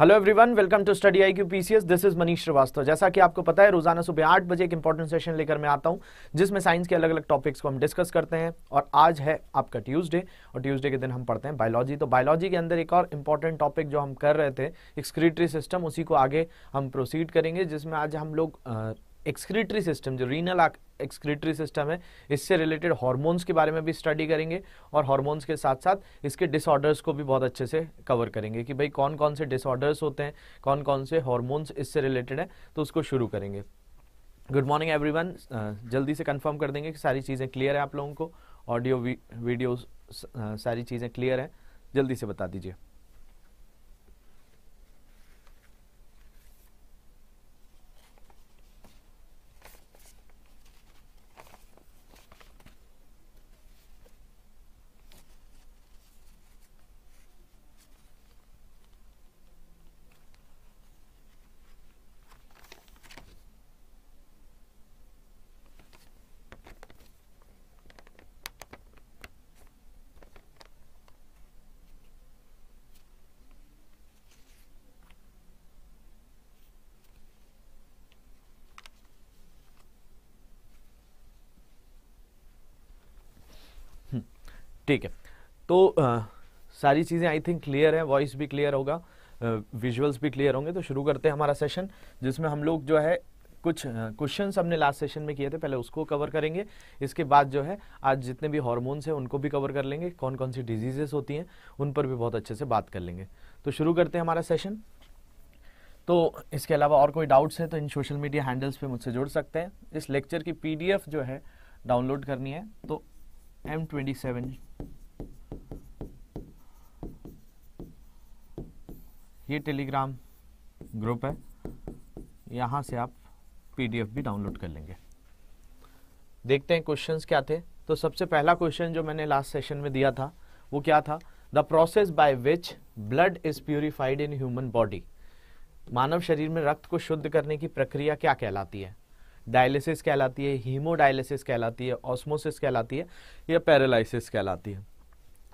Hello everyone welcome to study I Q PCS this is Manish Shrivastava जैसा कि आपको पता है रोजाना सुबह आठ बजे एक इंपॉर्टेंट सेशन लेकर मैं आता हूं जिसमें साइंस के अलग अलग टॉपिक्स को हम डिस्कस करते हैं और आज है आपका ट्यूसडे और ट्यूसडे के दिन हम पढ़ते हैं बायोलॉजी तो बायोलॉजी के अंदर एक और इंपॉर्टेंट टॉपिक जो हम कर रहे थे एक्सक्रीटरी सिस्टम उसी को आगे हम प्रोसीड करेंगे जिसमें आज हम लोग एक्सक्रीटरी सिस्टम जो रीनल एक्सक्रीटरी सिस्टम है इससे रिलेटेड हॉर्मोन्स के बारे में भी स्टडी करेंगे और हॉर्मोन्स के साथ साथ इसके डिसऑर्डर्स को भी बहुत अच्छे से कवर करेंगे कि भाई कौन कौन से डिसऑर्डर्स होते हैं कौन कौन से हॉर्मोन्स इससे रिलेटेड हैं तो उसको शुरू करेंगे गुड मॉर्निंग एवरी जल्दी से कन्फर्म कर देंगे कि सारी चीज़ें क्लियर हैं आप लोगों को ऑडियो वीडियो सारी चीज़ें क्लियर हैं जल्दी से बता दीजिए ठीक है तो आ, सारी चीज़ें आई थिंक क्लियर है वॉइस भी क्लियर होगा विजुअल्स भी क्लियर होंगे तो शुरू करते हैं हमारा सेशन जिसमें हम लोग जो है कुछ क्वेश्चंस हमने लास्ट सेशन में किए थे पहले उसको कवर करेंगे इसके बाद जो है आज जितने भी हॉर्मोन्स हैं उनको भी कवर कर लेंगे कौन कौन सी डिजीजेस होती हैं उन पर भी बहुत अच्छे से बात कर लेंगे तो शुरू करते हैं हमारा सेशन तो इसके अलावा और कोई डाउट्स हैं तो इन सोशल मीडिया हैंडल्स पे मुझसे जुड़ सकते हैं इस लेक्चर की पीडीएफ जो है डाउनलोड करनी है तो एम ट्वेंटी सेवन ये टेलीग्राम ग्रुप है यहाँ से आप पीडीएफ भी डाउनलोड कर लेंगे देखते हैं क्वेश्चंस क्या थे तो सबसे पहला क्वेश्चन जो मैंने लास्ट सेशन में दिया था वो क्या था the process by which blood is purified in human body मानव शरीर में रक्त को शुद्ध करने की प्रक्रिया क्या कहलाती है डायलिसिस कहलाती है हीमोडायलिसिस कहलाती है ऑस्मोसिस कहलाती है या पैरालिसिस कहलाती है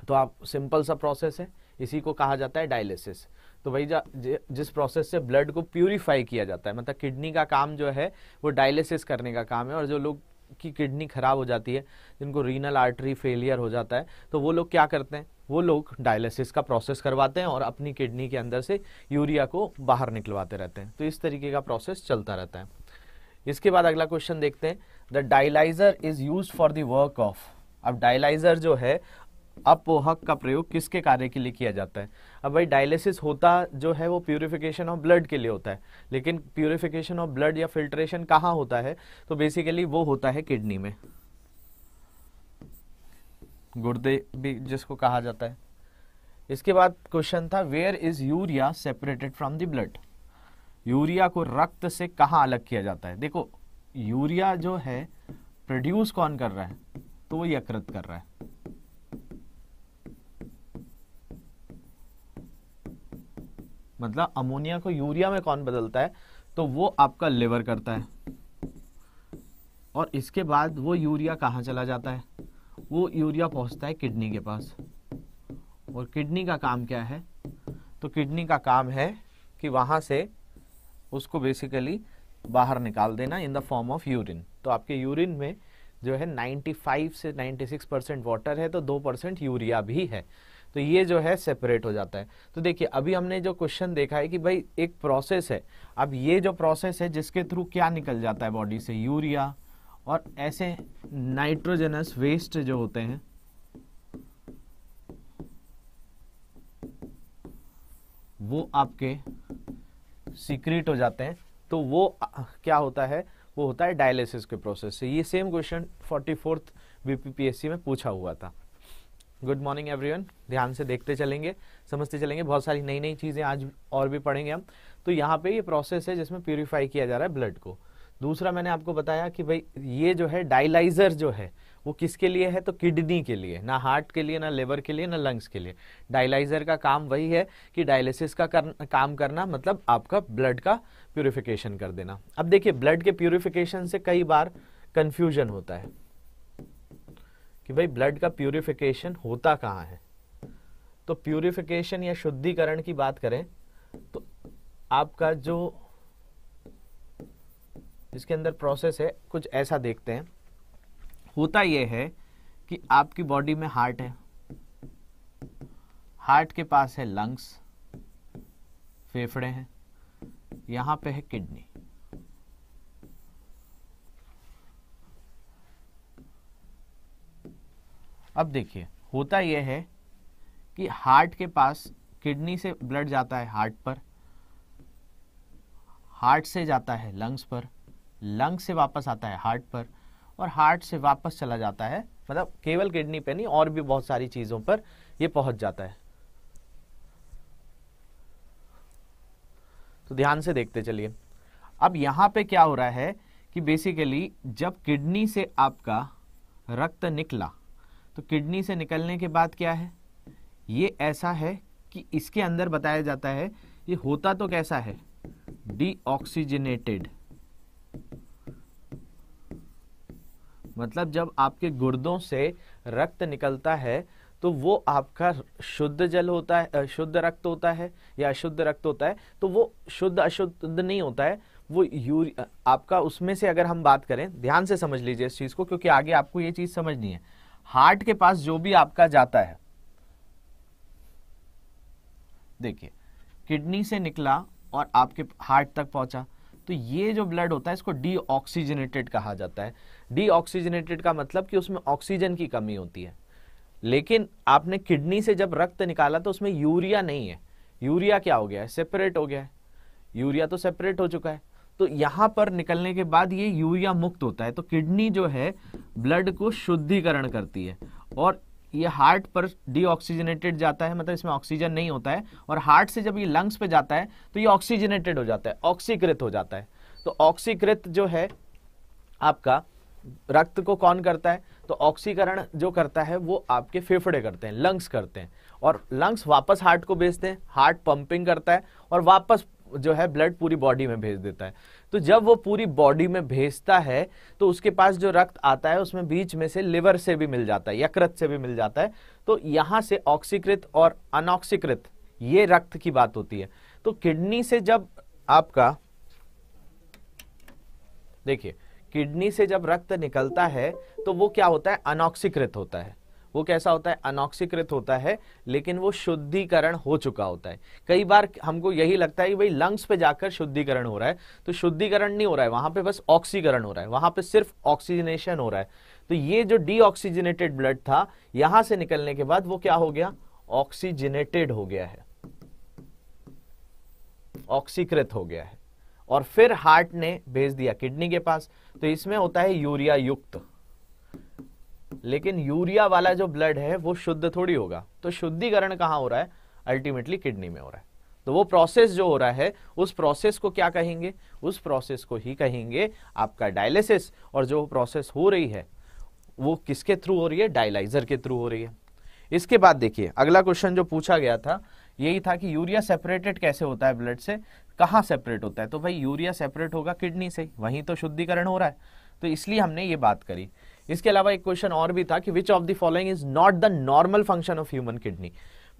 तो आप सिंपल सा प्रोसेस है इसी को कहा जाता है डायलिसिस तो वही जिस प्रोसेस से ब्लड को प्यूरीफाई किया जाता है मतलब किडनी का काम जो है वो डायलिसिस करने का काम है और जो लोग की किडनी खराब हो जाती है जिनको रीनल आर्टरी फेलियर हो जाता है तो वो लोग क्या करते हैं वो लोग डायलिसिस का प्रोसेस करवाते हैं और अपनी किडनी के अंदर से यूरिया को बाहर निकलवाते रहते हैं तो इस तरीके का प्रोसेस चलता रहता है इसके बाद अगला क्वेश्चन देखते हैं the dialyser is use for the work of अब डायलाइजर जो है अपोहक का प्रयोग किसके कार्य के लिए किया जाता है अब भाई डायलिसिस होता जो है वो प्यूरिफिकेशन ऑफ ब्लड के लिए होता है लेकिन प्यूरिफिकेशन ऑफ ब्लड या फिल्ट्रेशन कहाँ होता है तो बेसिकली वो होता है किडनी में गुर्दे भी जिसको कहा जाता है इसके बाद क्वेश्चन था where is urea separated from the blood urea को रक्त से कहाँ अलग किया जाता है देखो यूरिया जो है प्रोड्यूस कौन कर रहा है तो वो यकृत कर रहा है मतलब अमोनिया को यूरिया में कौन बदलता है तो वो आपका लिवर करता है और इसके बाद वो यूरिया कहाँ चला जाता है वो यूरिया पहुंचता है किडनी के पास और किडनी का काम क्या है तो किडनी का काम है कि वहाँ से उसको बेसिकली बाहर निकाल देना in the form of urine तो आपके यूरिन में जो है 95 से 96 परसेंट वाटर है तो दो परसेंट यूरिया भी है तो ये जो है सेपरेट हो जाता है तो देखिए अभी हमने जो क्वेश्चन देखा है कि भाई एक प्रोसेस है अब ये जो प्रोसेस है जिसके थ्रू क्या निकल जाता है बॉडी से यूरिया और ऐसे नाइट्रोजनस वेस्ट जो होते हैं वो आपके सीक्रेट हो जाते हैं तो वो क्या होता है वो होता है डायलिसिस के प्रोसेस से ये same question forty fourth BPPSC में पूछा हुआ था गुड मॉर्निंग एवरीवन ध्यान से देखते चलेंगे समझते चलेंगे बहुत सारी नई नई चीज़ें आज और भी पढ़ेंगे हम तो यहाँ पे ये प्रोसेस है जिसमें प्योरीफाई किया जा रहा है ब्लड को दूसरा मैंने आपको बताया कि भाई ये जो है डायलाइजर जो है वो किसके लिए है तो किडनी के लिए ना हार्ट के लिए ना लेवर के लिए ना लंग्स के लिए डायलाइजर का काम वही है कि डायलिसिस का कर, काम करना मतलब आपका ब्लड का प्योरिफिकेशन कर देना अब देखिए ब्लड के प्योरिफिकेशन से कई बार कन्फ्यूजन होता है कि भाई ब्लड का प्योरिफिकेशन होता कहाँ है तो प्योरिफिकेशन या शुद्धिकरण की बात करें तो आपका जो इसके अंदर प्रोसेस है कुछ ऐसा देखते हैं होता यह है कि आपकी बॉडी में हार्ट है हार्ट के पास है लंग्स फेफड़े हैं यहां पे है किडनी अब देखिए होता यह है कि हार्ट के पास किडनी से ब्लड जाता है हार्ट पर हार्ट से जाता है लंग्स पर लंग्स से वापस आता है हार्ट पर और हार्ट से वापस चला जाता है मतलब केवल किडनी पे नहीं और भी बहुत सारी चीज़ों पर ये पहुंच जाता है तो ध्यान से देखते चलिए अब यहाँ पे क्या हो रहा है कि बेसिकली जब किडनी से आपका रक्त निकला तो किडनी से निकलने के बाद क्या है ये ऐसा है कि इसके अंदर बताया जाता है ये होता तो कैसा है ऑक्सीजनेटेड मतलब जब आपके गुर्दों से रक्त निकलता है तो वो आपका शुद्ध जल होता है शुद्ध रक्त होता है या अशुद्ध रक्त होता है तो वो शुद्ध अशुद्ध नहीं होता है वो यूर आपका उसमें से अगर हम बात करें ध्यान से समझ लीजिए इस चीज़ को क्योंकि आगे आपको ये चीज़ समझनी है हार्ट के पास जो भी आपका जाता है देखिए किडनी से निकला और आपके हार्ट तक पहुंचा तो ये जो ब्लड होता है इसको डीऑक्सीजनेटेड कहा जाता है डीऑक्सीजनेटेड का मतलब कि उसमें ऑक्सीजन की कमी होती है लेकिन आपने किडनी से जब रक्त निकाला तो उसमें यूरिया नहीं है यूरिया क्या हो गया है सेपरेट हो गया है यूरिया तो सेपरेट हो चुका है तो यहां पर निकलने के बाद ये यूरिया मुक्त होता है तो किडनी जो है ब्लड को शुद्धिकरण करती है और ये हार्ट पर डीऑक्सीजनेटेड जाता है मतलब इसमें ऑक्सीजन नहीं होता है और हार्ट से जब ये लंग्स पे जाता है तो ये ऑक्सीजनेटेड हो जाता है ऑक्सीकृत हो जाता है तो ऑक्सीकृत जो है आपका रक्त को कौन करता है तो ऑक्सीकरण जो करता है वो आपके फेफड़े करते हैं लंग्स करते हैं और लंग्स वापस हार्ट को भेजते हैं हार्ट पंपिंग करता है और वापस जो है ब्लड पूरी बॉडी में भेज देता है तो जब वो पूरी बॉडी में भेजता है तो उसके पास जो रक्त आता है उसमें बीच में से लिवर से भी मिल जाता है यकृत से भी मिल जाता है तो यहां से ऑक्सीकृत और अनऑक्सीकृत ये रक्त की बात होती है तो किडनी से जब आपका देखिए किडनी से जब रक्त निकलता है तो वो क्या होता है अनऑक्सीकृत होता है वो कैसा होता है अनॉक्सीकृत होता है लेकिन वो शुद्धिकरण हो चुका होता है कई बार हमको यही लगता है कि भाई लंग्स पे जाकर शुद्धिकरण हो रहा है तो शुद्धिकरण नहीं हो रहा है वहां पे बस ऑक्सीकरण हो रहा है वहां पे सिर्फ ऑक्सीजनेशन हो रहा है तो ये जो डीऑक्सीजनेटेड ब्लड था यहां से निकलने के बाद वो क्या हो गया ऑक्सीजनेटेड हो गया है ऑक्सीकृत हो गया है और फिर हार्ट ने भेज दिया किडनी के पास तो इसमें होता है यूरिया युक्त लेकिन यूरिया वाला जो ब्लड है वो शुद्ध थोड़ी होगा तो शुद्धिकरण कहाँ हो रहा है अल्टीमेटली किडनी में हो रहा है तो वो प्रोसेस जो हो रहा है उस प्रोसेस को क्या कहेंगे उस प्रोसेस को ही कहेंगे आपका डायलिसिस और जो प्रोसेस हो रही है वो किसके थ्रू हो रही है डायलाइजर के थ्रू हो रही है इसके बाद देखिए अगला क्वेश्चन जो पूछा गया था यही था कि यूरिया सेपरेटेड कैसे होता है ब्लड से कहाँ सेपरेट होता है तो भाई यूरिया सेपरेट होगा किडनी से वहीं तो शुद्धिकरण हो रहा है तो इसलिए हमने ये बात करी इसके अलावा एक क्वेश्चन और भी था कि which of the following is not the normal function of human kidney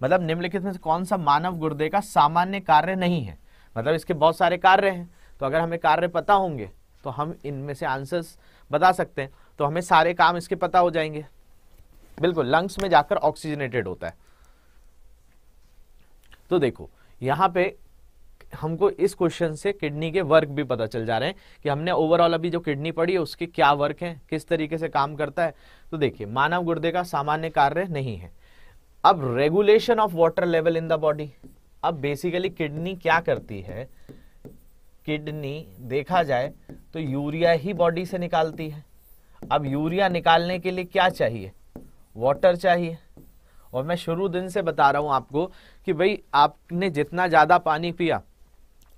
मतलब निम्नलिखित में से कौन सा मानव गुर्दे का सामान्य कार्य नहीं है मतलब इसके बहुत सारे कार्य हैं तो अगर हमें कार्य पता होंगे तो हम इनमें से आंसर्स बता सकते हैं तो हमें सारे काम इसके पता हो जाएंगे बिल्कुल लंग्स में जाकर ऑक्सीजनेटेड होता है तो देखो यहां पे हमको इस क्वेश्चन से किडनी के वर्क भी पता चल जा रहे हैं कि हमने ओवरऑल अभी जो किडनी पड़ी है उसके क्या वर्क हैं किस तरीके से काम करता है तो देखिए मानव गुर्दे का सामान्य कार्य नहीं है अब regulation of water level in the body अब बेसिकली किडनी क्या करती है किडनी देखा जाए तो यूरिया ही बॉडी से निकालती है अब यूरिया निकालने के लिए क्या चाहिए वाटर चाहिए और मैं शुरू दिन से बता रहा हूं आपको कि भाई आपने जितना ज़्यादा पानी पिया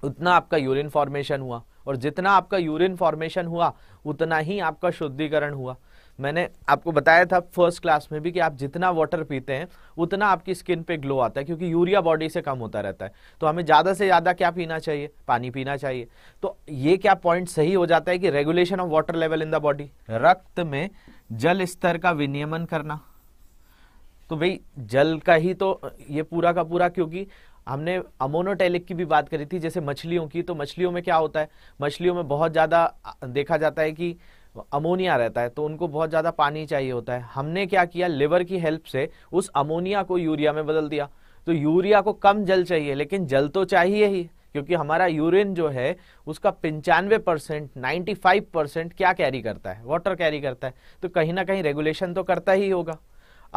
उतना आपका यूरिन फॉर्मेशन हुआ और जितना आपका यूरिन फॉर्मेशन हुआ उतना ही आपका शुद्धिकरण हुआ मैंने आपको बताया था फर्स्ट क्लास में भी कि आप जितना वाटर पीते हैं उतना आपकी स्किन पे ग्लो आता है क्योंकि यूरिया बॉडी से कम होता रहता है तो हमें ज़्यादा से ज़्यादा क्या पीना चाहिए पानी पीना चाहिए तो ये क्या पॉइंट सही हो जाता है कि regulation of water level in the body रक्त में जल स्तर का विनियमन करना तो भाई जल का ही तो ये पूरा का पूरा क्योंकि हमने अमोनोटेलिक की भी बात करी थी जैसे मछलियों की तो मछलियों में क्या होता है मछलियों में बहुत ज़्यादा देखा जाता है कि अमोनिया रहता है तो उनको बहुत ज़्यादा पानी चाहिए होता है हमने क्या किया लिवर की हेल्प से उस अमोनिया को यूरिया में बदल दिया तो यूरिया को कम जल चाहिए लेकिन जल तो चाहिए ही क्योंकि हमारा यूरिन जो है उसका पंचानवे परसेंट नाइन्टी फाइव परसेंट क्या कैरी करता है वाटर कैरी करता है तो कहीं ना कहीं रेगुलेशन तो करता ही होगा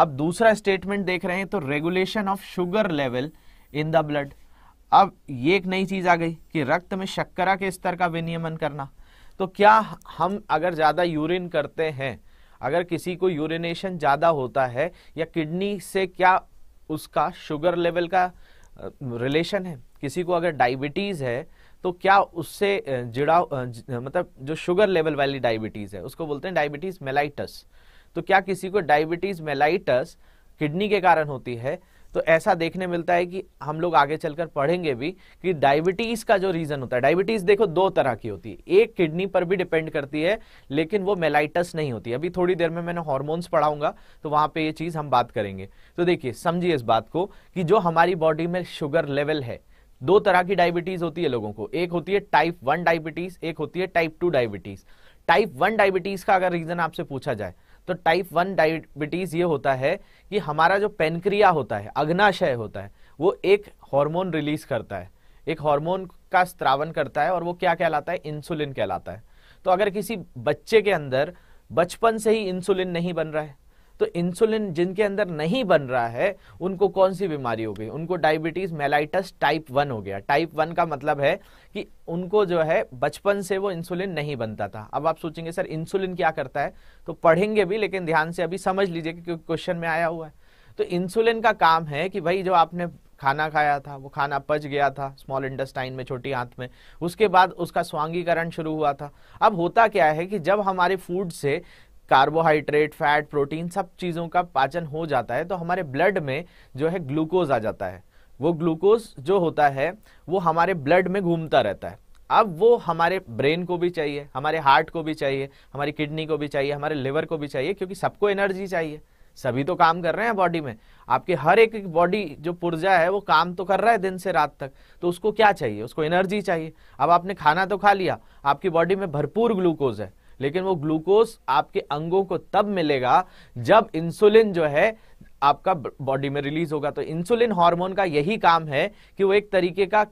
अब दूसरा स्टेटमेंट देख रहे हैं तो regulation of sugar level in the blood अब ये एक नई चीज़ आ गई कि रक्त में शक्करा के स्तर का विनियमन करना तो क्या हम अगर ज़्यादा यूरिन करते हैं अगर किसी को यूरिनेशन ज़्यादा होता है या किडनी से क्या उसका शुगर लेवल का रिलेशन है किसी को अगर डायबिटीज़ है तो क्या उससे जुड़ा मतलब जो शुगर लेवल वाली डायबिटीज़ है उसको बोलते हैं डायबिटीज़ मेलाइटस तो क्या किसी को डायबिटीज़ मेलाइटस किडनी के कारण होती है तो ऐसा देखने मिलता है कि हम लोग आगे चलकर पढ़ेंगे भी कि डायबिटीज़ का जो रीज़न होता है डायबिटीज़ देखो दो तरह की होती है एक किडनी पर भी डिपेंड करती है लेकिन वो मेलाइटस नहीं होती अभी थोड़ी देर में मैंने हॉर्मोन्स पढ़ाऊंगा तो वहां पर ये चीज़ हम बात करेंगे तो देखिए समझिए इस बात को कि जो हमारी बॉडी में शुगर लेवल है दो तरह की डायबिटीज़ होती है लोगों को एक होती है टाइप वन डायबिटीज़ एक होती है type two diabetes type one diabetes का अगर रीज़न आपसे पूछा जाए तो टाइप वन डायबिटीज ये होता है कि हमारा जो पेनक्रिया होता है अग्नाशय होता है वो एक हार्मोन रिलीज करता है एक हार्मोन का स्त्रावन करता है और वो क्या कहलाता है इंसुलिन कहलाता है तो अगर किसी बच्चे के अंदर बचपन से ही इंसुलिन नहीं बन रहा है तो इंसुलिन जिनके अंदर नहीं बन रहा है उनको कौन सी बीमारी हो गई उनको डायबिटीज मेलाइटस टाइप वन हो गया टाइप वन का मतलब है कि उनको जो है बचपन से वो इंसुलिन नहीं बनता था अब आप सोचेंगे सर इंसुलिन क्या करता है तो पढ़ेंगे भी लेकिन ध्यान से अभी समझ लीजिए क्योंकि क्वेश्चन में आया हुआ है तो इंसुलिन का काम है कि भाई जो आपने खाना खाया था वो खाना पच गया था स्मॉल इंडस्टाइन में छोटी आंत में उसके बाद उसका स्वांगीकरण शुरू हुआ था अब होता क्या है कि जब हमारे फूड से कार्बोहाइड्रेट फैट प्रोटीन सब चीज़ों का पाचन हो जाता है तो हमारे ब्लड में जो है ग्लूकोज आ जाता है वो ग्लूकोज जो होता है वो हमारे ब्लड में घूमता रहता है अब वो हमारे ब्रेन को भी चाहिए हमारे हार्ट को भी चाहिए हमारी किडनी को भी चाहिए हमारे लिवर को भी चाहिए क्योंकि सबको एनर्जी चाहिए सभी तो काम कर रहे हैं बॉडी में आपके हर एक बॉडी जो पुर्जा है वो काम तो कर रहा है दिन से रात तक तो उसको क्या चाहिए उसको एनर्जी चाहिए अब आपने खाना तो खा लिया आपकी बॉडी में भरपूर ग्लूकोज है लेकिन वो ग्लूकोज आपके अंगों को तब मिलेगा जब इंसुलिन जो है आपका बॉडी में रिलीज होगा तो इंसुलिन हार्मोन का यही काम है कि वो एक तरीके का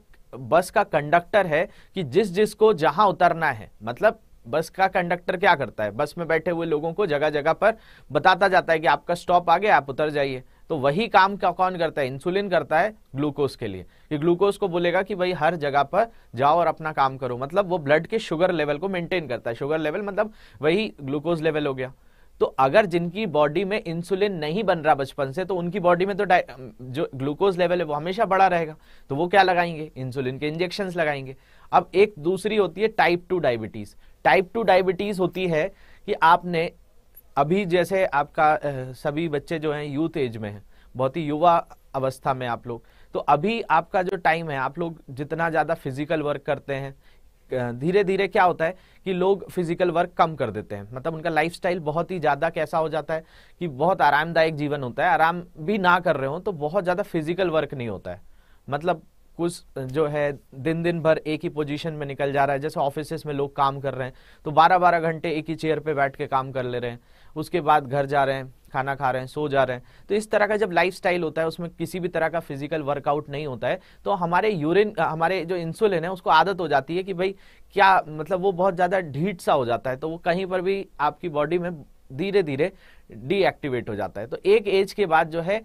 बस का कंडक्टर है कि जिस जिसको जहां उतरना है मतलब बस का कंडक्टर क्या करता है बस में बैठे हुए लोगों को जगह जगह पर बताता जाता है कि आपका स्टॉप आ गया आप उतर जाइए तो वही काम का कौन करता है इंसुलिन करता है ग्लूकोज के लिए कि ग्लूकोज को बोलेगा कि भाई हर जगह पर जाओ और अपना काम करो मतलब वो ब्लड के शुगर लेवल को मेंटेन करता है शुगर लेवल मतलब वही ग्लूकोज लेवल हो गया तो अगर जिनकी बॉडी में इंसुलिन नहीं बन रहा बचपन से तो उनकी बॉडी में तो जो ग्लूकोज लेवल है वो हमेशा बड़ा रहेगा तो वो क्या लगाएंगे इंसुलिन के इंजेक्शन लगाएंगे अब एक दूसरी होती है type two diabetes type two diabetes होती है कि आपने अभी जैसे आपका सभी बच्चे जो हैं यूथ एज में हैं बहुत ही युवा अवस्था में आप लोग तो अभी आपका जो टाइम है आप लोग जितना ज़्यादा फिजिकल वर्क करते हैं धीरे धीरे क्या होता है कि लोग फिजिकल वर्क कम कर देते हैं मतलब उनका लाइफस्टाइल बहुत ही ज़्यादा कैसा हो जाता है कि बहुत आरामदायक जीवन होता है आराम भी ना कर रहे हो तो बहुत ज़्यादा फिजिकल वर्क नहीं होता है मतलब कुछ जो है दिन दिन भर एक ही पोजीशन में निकल जा रहा है जैसे ऑफिस में लोग काम कर रहे हैं तो बारह बारह घंटे एक ही चेयर पे बैठ के काम कर ले रहे हैं उसके बाद घर जा रहे हैं खाना खा रहे हैं सो जा रहे हैं तो इस तरह का जब लाइफ होता है उसमें किसी भी तरह का फिजिकल वर्कआउट नहीं होता है तो हमारे यूरिन हमारे जो इंसुलिन है उसको आदत हो जाती है कि भाई क्या मतलब वो बहुत ज़्यादा ढीठ सा हो जाता है तो वो कहीं पर भी आपकी बॉडी में धीरे धीरे डीएक्टिवेट हो जाता है तो एक एज के बाद जो है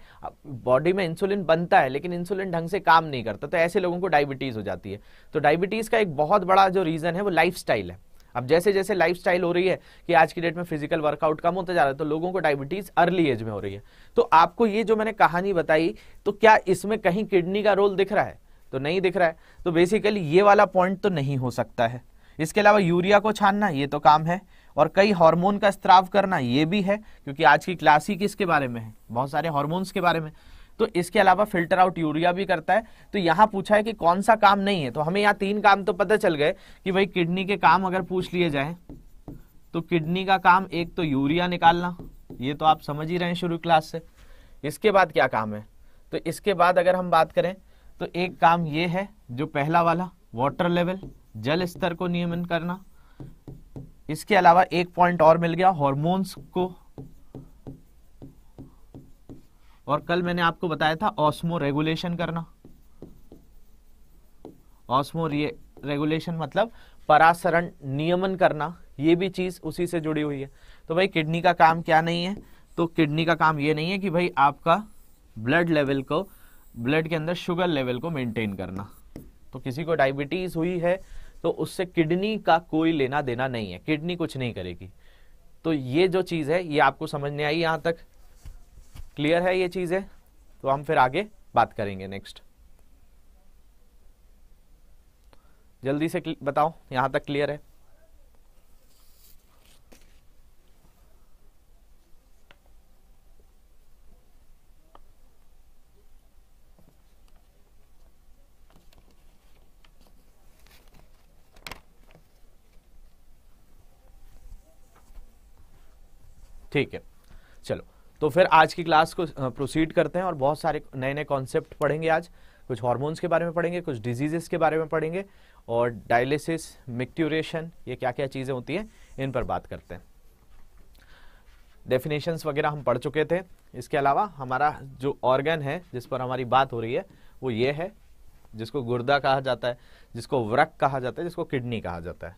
बॉडी में इंसुलिन बनता है लेकिन इंसुलिन ढंग से काम नहीं करता तो ऐसे लोगों को डायबिटीज़ हो जाती है तो डायबिटीज़ का एक बहुत बड़ा जो रीज़न है वो लाइफ है अब जैसे जैसे लाइफ हो रही है कि आज की डेट में फिजिकल वर्कआउट कम होता जा रहा है तो लोगों को डायबिटीज अर्ली एज में हो रही है तो आपको ये जो मैंने कहानी बताई तो क्या इसमें कहीं किडनी का रोल दिख रहा है तो नहीं दिख रहा है तो बेसिकली ये वाला पॉइंट तो नहीं हो सकता है इसके अलावा यूरिया को छानना ये तो काम है और कई हार्मोन का स्त्राव करना ये भी है क्योंकि आज की क्लास ही किसके बारे में है बहुत सारे हार्मोन्स के बारे में तो इसके अलावा फिल्टर आउट यूरिया भी करता है तो यहाँ पूछा है कि कौन सा काम नहीं है तो हमें यहाँ तीन काम तो पता चल गए कि भाई किडनी के काम अगर पूछ लिए जाए तो किडनी का काम एक तो यूरिया निकालना ये तो आप समझ ही रहे हैं शुरू क्लास से इसके बाद क्या काम है तो इसके बाद अगर हम बात करें तो एक काम ये है जो पहला वाला वाटर लेवल जल स्तर को नियमन करना इसके अलावा एक पॉइंट और मिल गया हॉर्मोन्स को और कल मैंने आपको बताया था ऑस्मो रेगुलेशन करना ऑस्मो रेगुलेशन मतलब परासरण नियमन करना ये भी चीज उसी से जुड़ी हुई है तो भाई किडनी का काम क्या नहीं है तो किडनी का काम ये नहीं है कि भाई आपका ब्लड लेवल को ब्लड के अंदर शुगर लेवल को मेंटेन करना तो किसी को डायबिटीज हुई है तो उससे किडनी का कोई लेना देना नहीं है किडनी कुछ नहीं करेगी तो ये जो चीज़ है ये आपको समझ आई यहां तक क्लियर है ये चीज़ है तो हम फिर आगे बात करेंगे नेक्स्ट जल्दी से बताओ यहां तक क्लियर है ठीक है चलो तो फिर आज की क्लास को प्रोसीड करते हैं और बहुत सारे नए नए कॉन्सेप्ट पढ़ेंगे आज कुछ हार्मोन्स के बारे में पढ़ेंगे कुछ डिजीजेस के बारे में पढ़ेंगे और डायलिसिस मिक्ट्यूरेशन ये क्या क्या चीज़ें होती हैं इन पर बात करते हैं डेफिनेशंस वगैरह हम पढ़ चुके थे इसके अलावा हमारा जो ऑर्गन है जिस पर हमारी बात हो रही है वो ये है जिसको गुर्दा कहा जाता है जिसको व्रक कहा जाता है जिसको किडनी कहा जाता है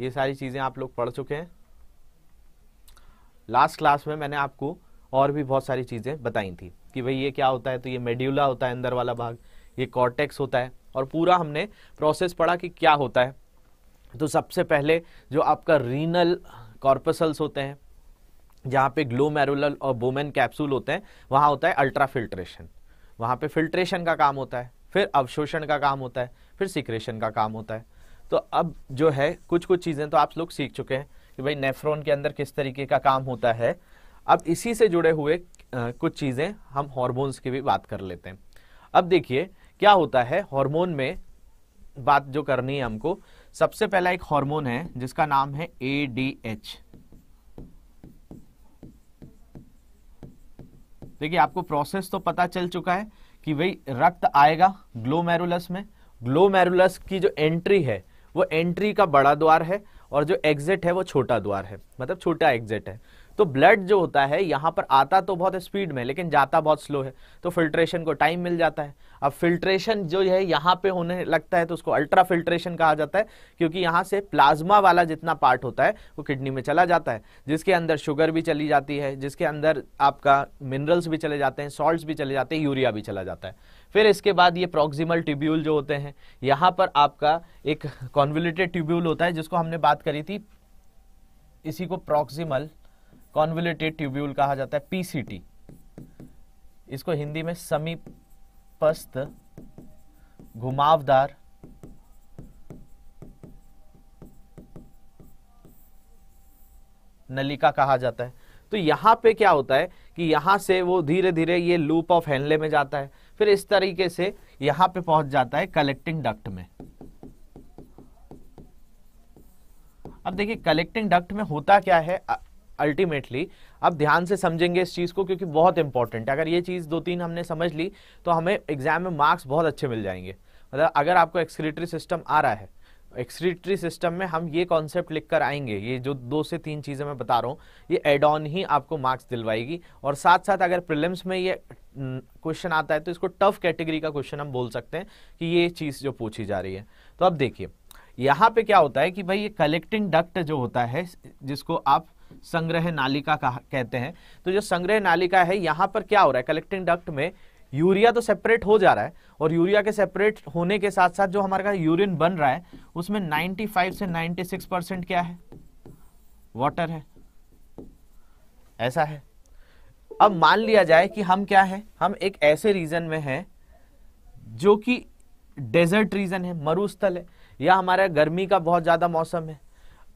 ये सारी चीज़ें आप लोग पढ़ चुके हैं लास्ट क्लास में मैंने आपको और भी बहुत सारी चीज़ें बताई थी कि भाई ये क्या होता है तो ये मेड्यूला होता है अंदर वाला भाग ये कॉर्टेक्स होता है और पूरा हमने प्रोसेस पढ़ा कि क्या होता है तो सबसे पहले जो आपका रीनल कॉर्पसल्स होते हैं जहाँ पे ग्लोमेरुलर और बोमेन कैप्सूल होते हैं वहाँ होता है अल्ट्रा फिल्ट्रेशन वहाँ पे फिल्ट्रेशन का काम होता है फिर अवशोषण का काम होता है फिर सिक्रेशन का काम होता है तो अब जो है कुछ कुछ चीज़ें तो आप लोग सीख चुके हैं कि भाई नेफ्रॉन के अंदर किस तरीके का काम होता है अब इसी से जुड़े हुए कुछ चीज़ें हम हॉर्मोन्स की भी बात कर लेते हैं अब देखिए क्या होता है हॉर्मोन में बात जो करनी है हमको सबसे पहला एक हार्मोन है जिसका नाम है ए डी एच देखिए आपको प्रोसेस तो पता चल चुका है कि भाई रक्त आएगा ग्लोमेरुलस में ग्लोमेरुलस की जो एंट्री है वो एंट्री का बड़ा द्वार है और जो एग्जिट है वो छोटा द्वार है मतलब छोटा एग्जिट है तो ब्लड जो होता है यहाँ पर आता तो बहुत स्पीड में लेकिन जाता बहुत स्लो है तो फिल्ट्रेशन को टाइम मिल जाता है अब फिल्ट्रेशन जो है यहाँ पे होने लगता है तो उसको अल्ट्रा फिल्ट्रेशन कहा जाता है क्योंकि यहाँ से प्लाज्मा वाला जितना पार्ट होता है वो किडनी में चला जाता है जिसके अंदर शुगर भी चली जाती है जिसके अंदर आपका मिनरल्स भी चले जाते हैं सॉल्ट भी चले जाते हैं यूरिया भी चला जाता है फिर इसके बाद ये प्रोक्सिमल ट्यूब्यूल जो होते हैं यहाँ पर आपका एक कॉन्विलेटेड ट्यूब्यूल होता है जिसको हमने बात करी थी इसी को प्रोक्सिमल कॉन्विलेटेड ट्यूब्यूल कहा जाता है पीसीटी इसको हिंदी में समीप स्पष्ट घुमावदार नलिका कहा जाता है तो यहां पे क्या होता है कि यहां से वो धीरे धीरे ये लूप ऑफ हैंडले में जाता है फिर इस तरीके से यहां पे पहुंच जाता है कलेक्टिंग डक्ट में अब देखिए कलेक्टिंग डक्ट में होता क्या है अल्टीमेटली अब ध्यान से समझेंगे इस चीज़ को क्योंकि बहुत इंपॉर्टेंट है अगर ये चीज़ दो तीन हमने समझ ली तो हमें एग्जाम में मार्क्स बहुत अच्छे मिल जाएंगे मतलब अगर आपको एक्सक्रीटरी सिस्टम आ रहा है एक्सक्रीटरी सिस्टम में हम ये कॉन्सेप्ट लिख कर आएंगे ये जो दो से तीन चीज़ें मैं बता रहा हूँ ये एड ऑन ही आपको मार्क्स दिलवाएगी और साथ साथ अगर प्रिलिम्स में ये क्वेश्चन आता है तो इसको टफ कैटेगरी का क्वेश्चन हम बोल सकते हैं कि ये चीज़ जो पूछी जा रही है तो अब देखिए यहाँ पे क्या होता है कि भाई ये कलेक्टिंग डक्ट जो होता है जिसको आप संग्रह नालिका कहते हैं तो जो संग्रह नालिका है यहां पर क्या हो रहा है कलेक्टिंग डक्ट में यूरिया तो सेपरेट हो जा रहा है और यूरिया के सेपरेट होने के साथ साथ जो हमारे का यूरिन बन रहा है उसमें 95 से 96 परसेंट क्या है वाटर है ऐसा है अब मान लिया जाए कि हम क्या है हम एक ऐसे रीजन में हैं जो कि डेजर्ट रीजन है मरुस्थल है या हमारा गर्मी का बहुत ज़्यादा मौसम है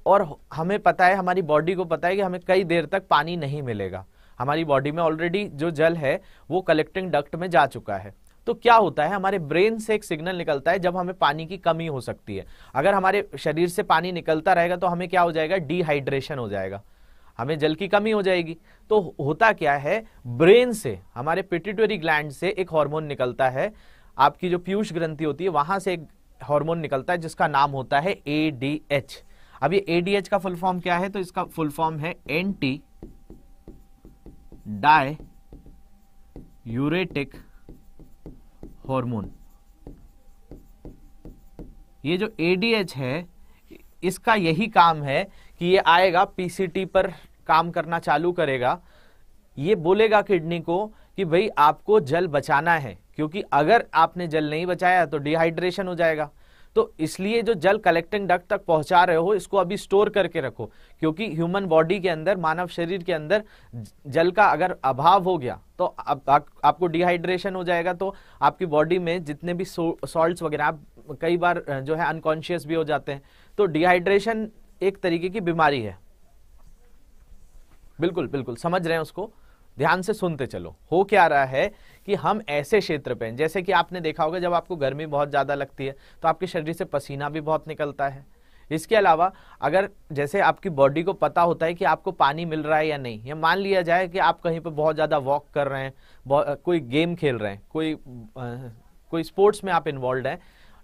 और हमें पता है हमारी बॉडी को पता है कि हमें कई देर तक पानी नहीं मिलेगा हमारी बॉडी में ऑलरेडी जो जल है वो कलेक्टिंग डक्ट में जा चुका है तो क्या होता है हमारे ब्रेन से एक सिग्नल निकलता है जब हमें पानी की कमी हो सकती है अगर हमारे शरीर से पानी निकलता रहेगा तो हमें क्या हो जाएगा डिहाइड्रेशन हो जाएगा हमें जल की कमी हो जाएगी तो होता क्या है ब्रेन से हमारे पिट्यूटरी ग्लैंड से एक हार्मोन निकलता है आपकी जो पीयूष ग्रंथि होती है वहां से एक हार्मोन निकलता है जिसका नाम होता है ए डी एच अब ये एडीएच का फुल फॉर्म क्या है तो इसका फुल फॉर्म है एंटी डाय यूरेटिक हॉर्मोन ये जो एडीएच है इसका यही काम है कि ये आएगा पीसीटी पर काम करना चालू करेगा ये बोलेगा किडनी को कि भाई आपको जल बचाना है क्योंकि अगर आपने जल नहीं बचाया तो डिहाइड्रेशन हो जाएगा तो इसलिए जो जल कलेक्टिंग डक तक पहुंचा रहे हो इसको अभी स्टोर करके रखो क्योंकि ह्यूमन बॉडी के अंदर मानव शरीर के अंदर जल का अगर अभाव हो गया तो आप, आप, आपको डिहाइड्रेशन हो जाएगा तो आपकी बॉडी में जितने भी सॉल्ट्स वगैरह आप कई बार जो है अनकॉन्शियस भी हो जाते हैं तो डिहाइड्रेशन एक तरीके की बीमारी है बिल्कुल बिल्कुल समझ रहे हैं उसको ध्यान से सुनते चलो हो क्या रहा है कि हम ऐसे क्षेत्र पे जैसे कि आपने देखा होगा जब आपको गर्मी बहुत ज़्यादा लगती है तो आपके शरीर से पसीना भी बहुत निकलता है इसके अलावा अगर जैसे आपकी बॉडी को पता होता है कि आपको पानी मिल रहा है या नहीं या मान लिया जाए कि आप कहीं पर बहुत ज़्यादा वॉक कर रहे हैं कोई गेम खेल रहे हैं कोई आ, कोई स्पोर्ट्स में आप इन्वॉल्व हैं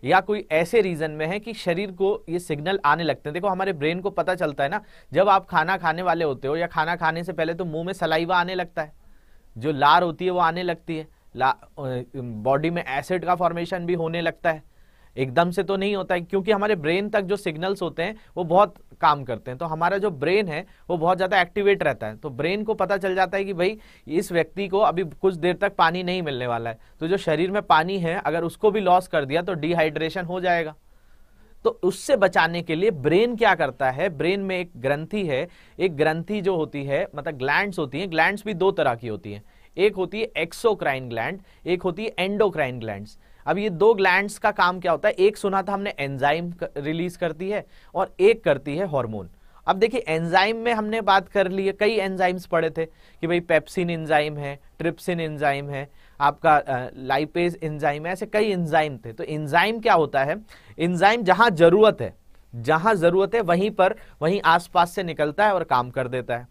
या कोई ऐसे रीजन में है कि शरीर को ये सिग्नल आने लगते हैं देखो हमारे ब्रेन को पता चलता है ना जब आप खाना खाने वाले होते हो या खाना खाने से पहले तो मुंह में सलाइवा आने लगता है जो लार होती है वो आने लगती है ला बॉडी में एसिड का फॉर्मेशन भी होने लगता है एकदम से तो नहीं होता है क्योंकि हमारे ब्रेन तक जो सिग्नल्स होते हैं वो बहुत काम करते हैं तो हमारा जो ब्रेन है वो बहुत ज़्यादा एक्टिवेट रहता है तो ब्रेन को पता चल जाता है कि भाई इस व्यक्ति को अभी कुछ देर तक पानी नहीं मिलने वाला है तो जो शरीर में पानी है अगर उसको भी लॉस कर दिया तो डिहाइड्रेशन हो जाएगा तो उससे बचाने के लिए ब्रेन क्या करता है ब्रेन में एक ग्रंथी है एक ग्रंथी जो होती है मतलब ग्लैंड्स होती हैं ग्लैंड्स भी दो तरह की होती हैं एक होती है एक्सोक्राइन ग्लैंड एक होती है एंडोक्राइन ग्लैंड्स अब ये दो ग्लैंड्स का काम क्या होता है एक सुना था हमने एंजाइम रिलीज करती है और एक करती है हार्मोन अब देखिए एंजाइम में हमने बात कर ली है कई एंजाइम्स पढ़े थे कि भाई पेप्सिन एंजाइम है ट्रिप्सिन एंजाइम है आपका लाइपेज एंजाइम है ऐसे कई एंजाइम थे तो एंजाइम क्या होता है एंजाइम जहां जरूरत है जहां जरूरत है वहीं पर वहीं आसपास से निकलता है और काम कर देता है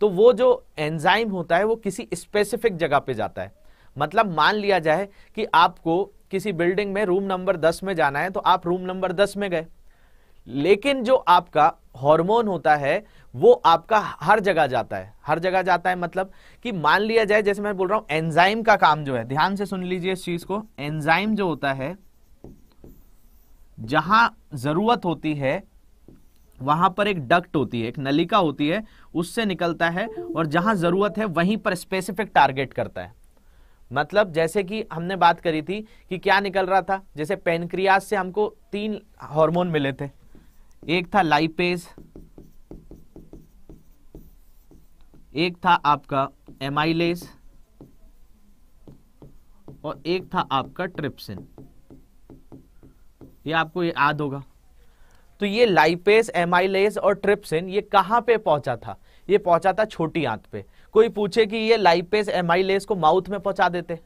तो वो जो एंजाइम होता है वो किसी स्पेसिफिक जगह पे जाता है मतलब मान लिया जाए कि आपको किसी बिल्डिंग में रूम नंबर दस में जाना है तो आप रूम नंबर दस में गए लेकिन जो आपका हार्मोन होता है वो आपका हर जगह जाता है हर जगह जाता है मतलब कि मान लिया जाए जैसे मैं बोल रहा हूं एंजाइम का काम जो है ध्यान से सुन लीजिए इस चीज को एंजाइम जो होता है जहां जरूरत होती है वहां पर एक डक्ट होती है एक नलिका होती है उससे निकलता है और जहां जरूरत है वहीं पर स्पेसिफिक टारगेट करता है मतलब जैसे कि हमने बात करी थी कि क्या निकल रहा था जैसे पेनक्रियाज से हमको तीन हार्मोन मिले थे एक था लाइपेज एक था आपका एमाइलेज और एक था आपका ट्रिप्सिन ये आपको याद होगा तो ये लाइपेस एमाइलेस और ट्रिप्सिन ये कहां पे पहुंचा था ये पहुंचा था छोटी आंत पे कोई पूछे कि ये लाइपेस एमाइलेस को माउथ में पहुंचा देते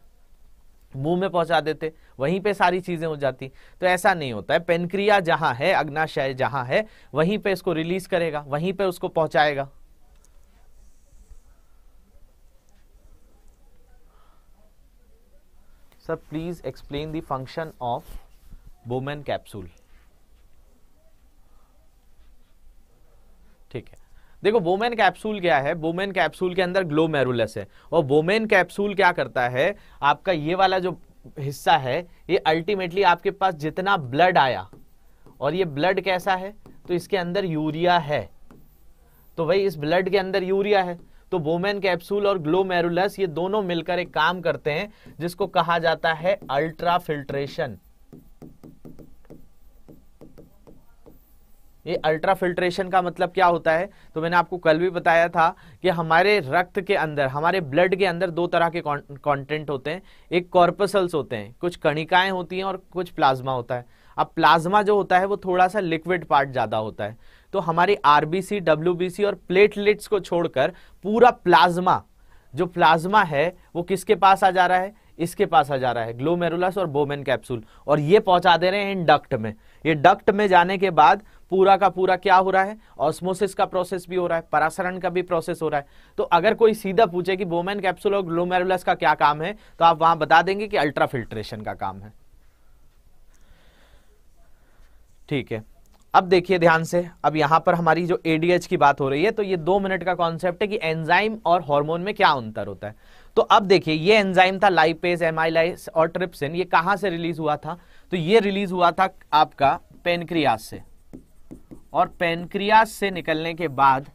मुंह में पहुंचा देते वहीं पे सारी चीजें हो जाती तो ऐसा नहीं होता है पेनक्रिया जहां है अग्नाशय जहां है वहीं पे इसको रिलीज करेगा वहीं पे उसको पहुंचाएगा sir please explain the function of Bowman capsule ठीक है देखो बोमेन कैप्सूल क्या है बोमेन कैप्सूल के अंदर मेरुलस है और बोमेन कैप्सूल क्या करता है आपका ये वाला जो हिस्सा है ये अल्टीमेटली आपके पास जितना ब्लड आया और ये ब्लड कैसा है तो इसके अंदर यूरिया है तो भाई इस ब्लड के अंदर यूरिया है तो बोमेन कैप्सूल और ग्लोमेरुलस ये दोनों मिलकर एक काम करते हैं जिसको कहा जाता है अल्ट्रा फिल्ट्रेशन ये अल्ट्रा फिल्ट्रेशन का मतलब क्या होता है तो मैंने आपको कल भी बताया था कि हमारे रक्त के अंदर हमारे ब्लड के अंदर दो तरह के कंटेंट होते हैं एक कॉर्पसल्स होते हैं कुछ कणिकाएं होती हैं और कुछ प्लाज्मा होता है अब प्लाज्मा जो होता है वो थोड़ा सा लिक्विड पार्ट ज़्यादा होता है तो हमारी आर बी और प्लेटलेट्स को छोड़कर पूरा प्लाज्मा जो प्लाज्मा है वो किसके पास आ जा रहा है इसके पास आ जा रहा है ग्लोमेरुलस और बोमेन कैप्सूल और ये पहुंचा दे रहे हैं इन डक्ट में ये डक्ट में जाने के बाद पूरा का पूरा क्या हो रहा है ऑस्मोसिस का प्रोसेस भी हो रहा है परासरण का भी प्रोसेस हो रहा है तो अगर कोई सीधा पूछे कि बोमेन कैप्सूल और ग्लोमेरुलस का क्या काम है तो आप वहां बता देंगे कि अल्ट्रा फिल्ट्रेशन का काम है ठीक है अब देखिए ध्यान से अब यहां पर हमारी जो एडीएच की बात हो रही है तो ये दो मिनट का कॉन्सेप्ट है कि एंजाइम और हार्मोन में क्या अंतर होता है तो अब देखिए ये एंजाइम था लाइपेज एमाइलाइस और ट्रिप्सिन ये कहां से रिलीज हुआ था तो ये रिलीज हुआ था आपका पेनक्रियास से और पेनक्रियास से निकलने के बाद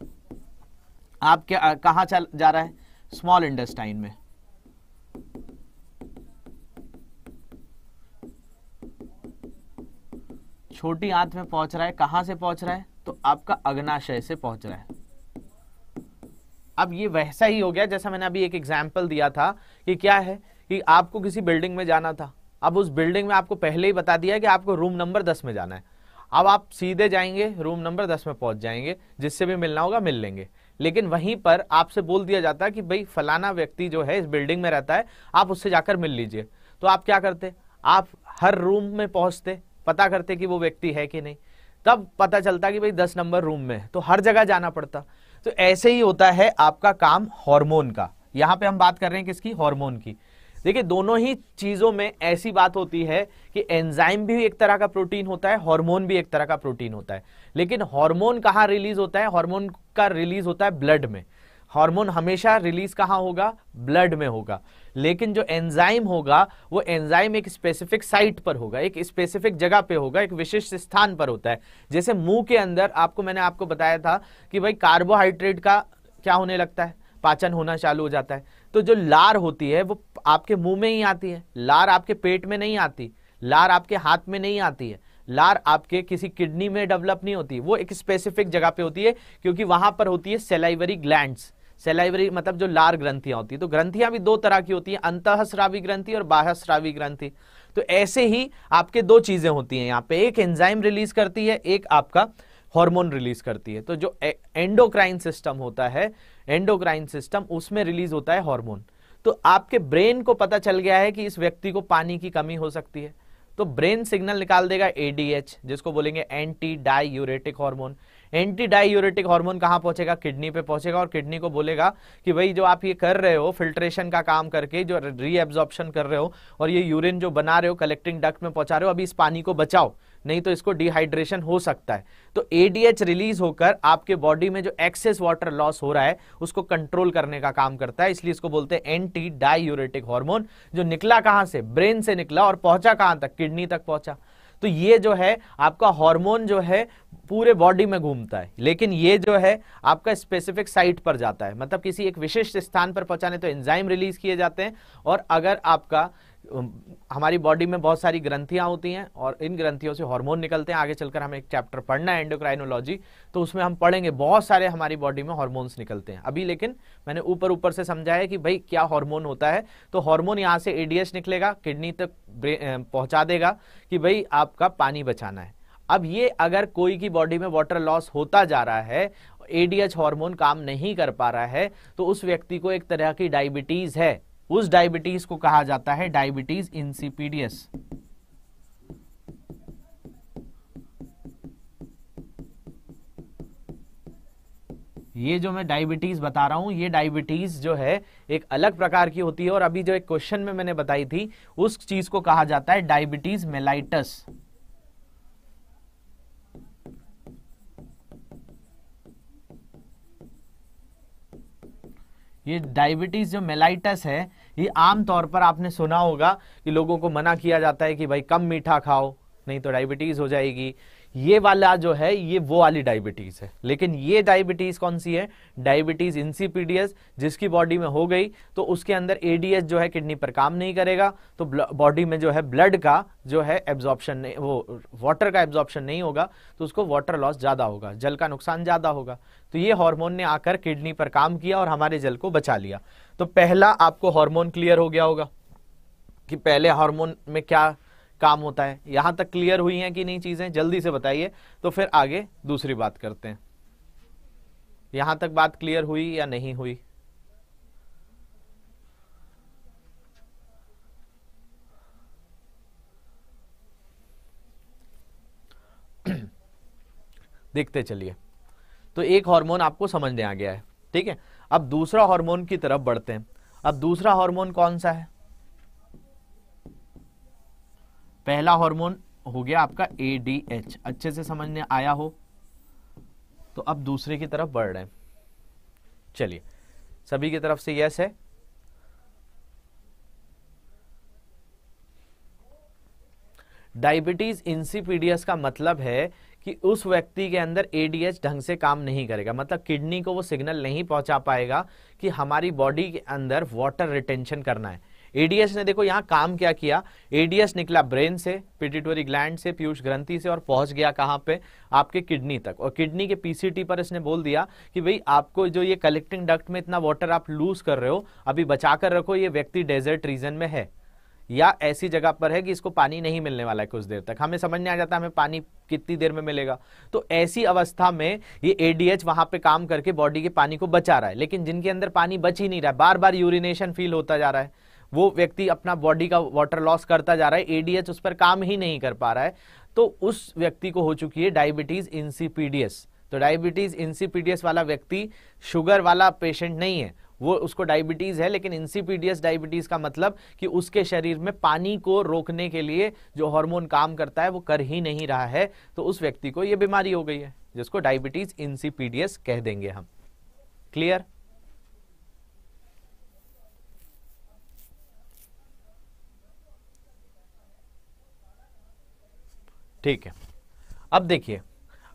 आप क्या कहाँ चल जा रहा है स्मॉल इंडस्टाइन में छोटी आंत में पहुंच रहा है कहां से पहुंच रहा है तो आपका अग्नाशय से पहुंच रहा है अब ये वैसा ही हो गया जैसा मैंने अभी एक एग्जाम्पल दिया था कि क्या है कि आपको किसी बिल्डिंग में जाना था अब उस बिल्डिंग में आपको पहले ही बता दिया कि आपको रूम नंबर दस में जाना है अब आप सीधे जाएंगे रूम नंबर दस में पहुंच जाएंगे जिससे भी मिलना होगा मिल लेंगे लेकिन वहीं पर आपसे बोल दिया जाता है कि भाई फलाना व्यक्ति जो है इस बिल्डिंग में रहता है आप उससे जाकर मिल लीजिए तो आप क्या करते आप हर रूम में पहुंचते पता करते कि वो व्यक्ति है कि नहीं तब पता चलता कि भाई दस नंबर रूम में है तो हर जगह जाना पड़ता तो ऐसे ही होता है आपका काम हॉर्मोन का यहाँ पे हम बात कर रहे हैं किसकी हार्मोन की देखिए दोनों ही चीजों में ऐसी बात होती है कि एंजाइम भी एक तरह का प्रोटीन होता है हार्मोन भी एक तरह का प्रोटीन होता है लेकिन हार्मोन कहाँ रिलीज होता है हार्मोन का रिलीज होता है ब्लड में हार्मोन हमेशा रिलीज कहाँ होगा ब्लड में होगा लेकिन जो एंजाइम होगा वो एंजाइम एक स्पेसिफिक साइट पर होगा एक स्पेसिफिक जगह पे होगा एक विशिष्ट स्थान पर होता है जैसे मुंह के अंदर आपको मैंने आपको बताया था कि भाई कार्बोहाइड्रेट का क्या होने लगता है पाचन होना चालू हो जाता है तो जो लार होती है वो आपके मुंह में ही आती है लार आपके पेट में नहीं आती लार आपके हाथ में नहीं आती है लार आपके किसी किडनी में डेवलप नहीं होती वो एक स्पेसिफिक जगह पे होती है क्योंकि वहां पर होती है सेलाइवरी ग्लैंड्स सेलाइवरी मतलब जो लार ग्रंथियां होती है तो ग्रंथियां भी दो तरह की होती है अंतःस्रावी ग्रंथि और बाह्यस्रावी ग्रंथि तो ऐसे ही आपके दो चीजें होती हैं यहाँ पे एक एंजाइम रिलीज करती है एक आपका हार्मोन रिलीज करती है तो जो एंडोक्राइन सिस्टम होता है एंडोक्राइन सिस्टम उसमें रिलीज होता है हार्मोन तो आपके ब्रेन को पता चल गया है कि इस व्यक्ति को पानी की कमी हो सकती है तो ब्रेन सिग्नल निकाल देगा एडीएच जिसको बोलेंगे anti diuretic hormone anti diuretic hormone कहाँ पहुंचेगा किडनी पे पहुंचेगा और किडनी को बोलेगा कि भाई जो आप ये कर रहे हो फिल्ट्रेशन का काम करके जो रीएब्जॉर्प्शन कर रहे हो और ये यूरिन जो बना रहे हो कलेक्टिंग डक्ट में पहुंचा रहे हो अभी इस पानी को बचाओ नहीं तो इसको डिहाइड्रेशन हो सकता है तो एडीएच रिलीज होकर आपके बॉडी में जो एक्सेस वाटर लॉस हो रहा है उसको कंट्रोल करने का काम करता है इसलिए इसको बोलते हैं एंटी डायूरेटिक हार्मोन जो निकला कहां से ब्रेन से निकला और पहुंचा कहां तक किडनी तक पहुंचा तो ये जो है आपका हार्मोन जो है पूरे बॉडी में घूमता है लेकिन ये जो है आपका स्पेसिफिक साइट पर जाता है मतलब किसी एक विशिष्ट स्थान पर पहुंचाने तो एंजाइम रिलीज किए जाते हैं और अगर आपका हमारी बॉडी में बहुत सारी ग्रंथियां होती हैं और इन ग्रंथियों से हार्मोन निकलते हैं आगे चलकर हमें एक चैप्टर पढ़ना है एंडोक्राइनोलॉजी तो उसमें हम पढ़ेंगे बहुत सारे हमारी बॉडी में हार्मोन्स निकलते हैं अभी लेकिन मैंने ऊपर ऊपर से समझाया कि भाई क्या हार्मोन होता है तो हार्मोन यहाँ से एडीएस निकलेगा किडनी तक पहुँचा देगा कि भाई आपका पानी बचाना है अब ये अगर कोई की बॉडी में वाटर लॉस होता जा रहा है एडीएच हार्मोन काम नहीं कर पा रहा है तो उस व्यक्ति को एक तरह की डायबिटीज़ है उस डायबिटीज को कहा जाता है डायबिटीज इंसिपीडियस ये जो मैं डायबिटीज बता रहा हूं ये डायबिटीज जो है एक अलग प्रकार की होती है और अभी जो एक क्वेश्चन में मैंने बताई थी उस चीज को कहा जाता है डायबिटीज मेलाइटस ये डायबिटीज जो मेलाइटस है ये आम तौर पर आपने सुना होगा कि लोगों को मना किया जाता है कि भाई कम मीठा खाओ नहीं तो डायबिटीज़ हो जाएगी ये वाला जो है ये वो वाली डायबिटीज है लेकिन ये डायबिटीज कौन सी है डायबिटीज इंसीपीडियस जिसकी बॉडी में हो गई तो उसके अंदर एडीएस जो है किडनी पर काम नहीं करेगा तो बॉडी में जो है ब्लड का जो है एब्जॉर्प्शन वो वाटर का एब्जॉर्प्शन नहीं होगा तो उसको वाटर लॉस ज़्यादा होगा जल का नुकसान ज़्यादा होगा तो ये हॉर्मोन ने आकर किडनी पर काम किया और हमारे जल को बचा लिया तो पहला आपको हार्मोन क्लियर हो गया होगा कि पहले हार्मोन में क्या काम होता है यहां तक क्लियर हुई है कि नहीं चीज़ें जल्दी से बताइए तो फिर आगे दूसरी बात करते हैं यहां तक बात क्लियर हुई या नहीं हुई देखते चलिए तो एक हार्मोन आपको समझने आ गया है ठीक है अब दूसरा हार्मोन की तरफ बढ़ते हैं अब दूसरा हार्मोन कौन सा है पहला हार्मोन हो गया आपका एडीएच अच्छे से समझने आया हो तो अब दूसरे की तरफ बढ़ रहे हैं चलिए सभी की तरफ से यस है डायबिटीज इंसिपीडियस का मतलब है कि उस व्यक्ति के अंदर एडीएच ढंग से काम नहीं करेगा मतलब किडनी को वो सिग्नल नहीं पहुंचा पाएगा कि हमारी बॉडी के अंदर वाटर रिटेंशन करना है एडीएस ने देखो यहाँ काम क्या किया एडीएस निकला ब्रेन से पिटिटोरी ग्लैंड से पीयूष ग्रंथि से और पहुंच गया कहाँ पे आपके किडनी तक और किडनी के पीसीटी पर इसने बोल दिया कि भाई आपको जो ये कलेक्टिंग डक्ट में इतना वाटर आप लूज कर रहे हो अभी बचा कर रखो ये व्यक्ति डेजर्ट रीजन में है या ऐसी जगह पर है कि इसको पानी नहीं मिलने वाला है कुछ देर तक हमें समझ नहीं आ जाता हमें पानी कितनी देर में मिलेगा तो ऐसी अवस्था में ये एडीएच वहां पे काम करके बॉडी के पानी को बचा रहा है लेकिन जिनके अंदर पानी बच ही नहीं रहा है बार बार यूरिनेशन फील होता जा रहा है वो व्यक्ति अपना बॉडी का वाटर लॉस करता जा रहा है एडीएच उस पर काम ही नहीं कर पा रहा है तो उस व्यक्ति को हो चुकी है डायबिटीज इंसीपीडीएस तो डायबिटीज इंसीपीडीएस वाला व्यक्ति शुगर वाला पेशेंट नहीं है वो उसको डायबिटीज़ है लेकिन इंसिपीडियस डायबिटीज़ का मतलब कि उसके शरीर में पानी को रोकने के लिए जो हार्मोन काम करता है वो कर ही नहीं रहा है तो उस व्यक्ति को ये बीमारी हो गई है जिसको डायबिटीज़ इंसिपीडियस कह देंगे हम क्लियर ठीक है अब देखिए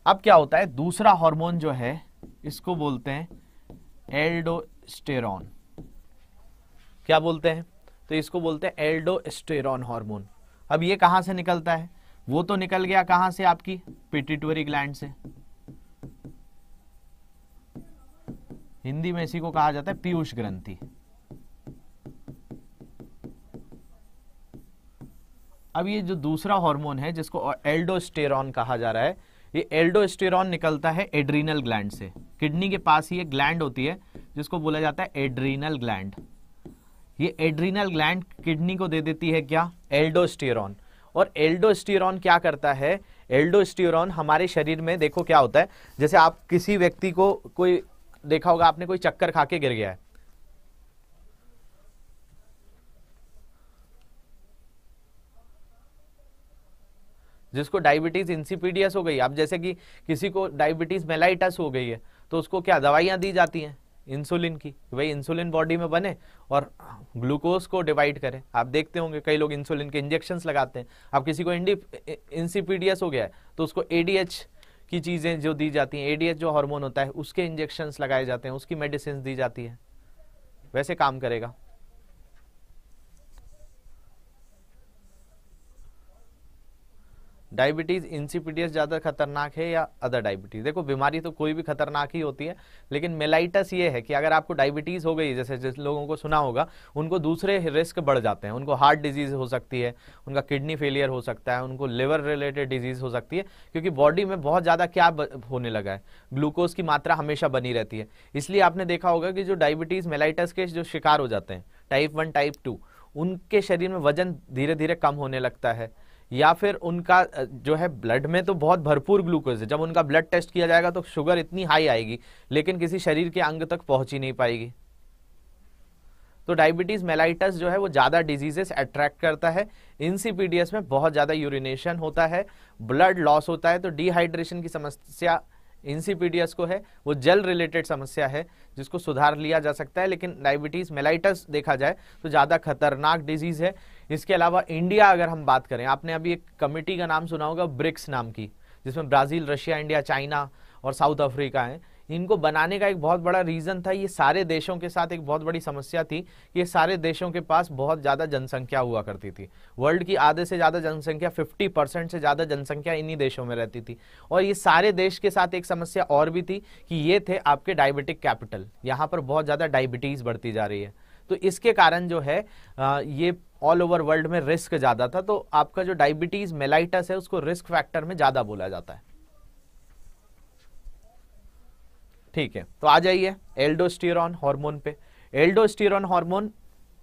अब क्या होता है दूसरा हार्मोन जो है इसको बोलते हैं एल्डो एल्डोस्टेरॉन क्या बोलते हैं तो इसको बोलते हैं एल्डोस्टेरॉन हार्मोन अब ये कहां से निकलता है वो तो निकल गया कहां से आपकी पिटिटरी ग्लैंड से हिंदी में इसी को कहा जाता है पीयूष ग्रंथि अब ये जो दूसरा हार्मोन है जिसको एल्डोस्टेरॉन कहा जा रहा है ये एल्डोस्टेरॉन निकलता है एड्रीनल ग्लैंड से किडनी के पास ही एक ग्लैंड होती है जिसको बोला जाता है एड्रीनल ग्लैंड ये एड्रीनल ग्लैंड किडनी को दे देती है क्या एल्डोस्टेरॉन और एल्डोस्टेरॉन क्या करता है एल्डोस्टेरॉन हमारे शरीर में देखो क्या होता है जैसे आप किसी व्यक्ति को कोई देखा होगा आपने कोई चक्कर खा के गिर गया है जिसको डायबिटीज इंसिपीडियस हो गई अब जैसे कि किसी को डायबिटीज मेलाइटस हो गई है तो उसको क्या दवाइयां दी जाती हैं इंसुलिन की भाई इंसुलिन बॉडी में बने और ग्लूकोज को डिवाइड करें आप देखते होंगे कई लोग इंसुलिन के इंजेक्शंस लगाते हैं आप किसी को इंसिपीडियस हो गया है तो उसको एडीएच की चीज़ें जो दी जाती हैं एडीएच जो हार्मोन होता है उसके इंजेक्शंस लगाए जाते हैं उसकी मेडिसिन दी जाती है वैसे काम करेगा डायबिटीज़ इंसिपिडियस ज़्यादा खतरनाक है या अदर डायबिटीज़ देखो बीमारी तो कोई भी खतरनाक ही होती है लेकिन मेलाइटस ये है कि अगर आपको डायबिटीज़ हो गई जैसे जिस लोगों को सुना होगा उनको दूसरे रिस्क बढ़ जाते हैं उनको हार्ट डिजीज़ हो सकती है उनका किडनी फेलियर हो सकता है उनको लिवर रिलेटेड डिजीज़ हो सकती है क्योंकि बॉडी में बहुत ज़्यादा क्या होने लगा है ग्लूकोज की मात्रा हमेशा बनी रहती है इसलिए आपने देखा होगा कि जो डायबिटीज़ मेलाइटस के जो शिकार हो जाते हैं टाइप वन टाइप टू उनके शरीर में वजन धीरे धीरे कम होने लगता है या फिर उनका जो है ब्लड में तो बहुत भरपूर ग्लूकोज है जब उनका ब्लड टेस्ट किया जाएगा तो शुगर इतनी हाई आएगी लेकिन किसी शरीर के अंग तक पहुंच ही नहीं पाएगी तो डायबिटीज़ मेलाइटस जो है वो ज़्यादा डिजीजेस अट्रैक्ट करता है इनसीपीडीएस में बहुत ज़्यादा यूरिनेशन होता है ब्लड लॉस होता है तो डिहाइड्रेशन की समस्या इनसीपीडीएस को है वो जल रिलेटेड समस्या है जिसको सुधार लिया जा सकता है लेकिन डायबिटीज़ मेलाइटस देखा जाए तो ज़्यादा खतरनाक डिजीज़ है इसके अलावा इंडिया अगर हम बात करें आपने अभी एक कमेटी का नाम सुना होगा ब्रिक्स नाम की जिसमें ब्राज़ील रशिया इंडिया चाइना और साउथ अफ्रीका है इनको बनाने का एक बहुत बड़ा रीज़न था ये सारे देशों के साथ एक बहुत बड़ी समस्या थी कि ये सारे देशों के पास बहुत ज़्यादा जनसंख्या हुआ करती थी वर्ल्ड की आधे से ज़्यादा जनसंख्या 50 परसेंट से ज़्यादा जनसंख्या इन्हीं देशों में रहती थी और ये सारे देश के साथ एक समस्या और भी थी कि ये थे आपके डायबिटिक कैपिटल यहाँ पर बहुत ज़्यादा डायबिटीज़ बढ़ती जा रही है तो इसके कारण जो है ये ऑल ओवर वर्ल्ड में रिस्क ज़्यादा था तो आपका जो डायबिटीज़ मेलाइटस है उसको रिस्क फैक्टर में ज़्यादा बोला जाता है ठीक है तो आ जाइए एल्डोस्टिरॉन हार्मोन पे एल्डोस्टिरॉन हार्मोन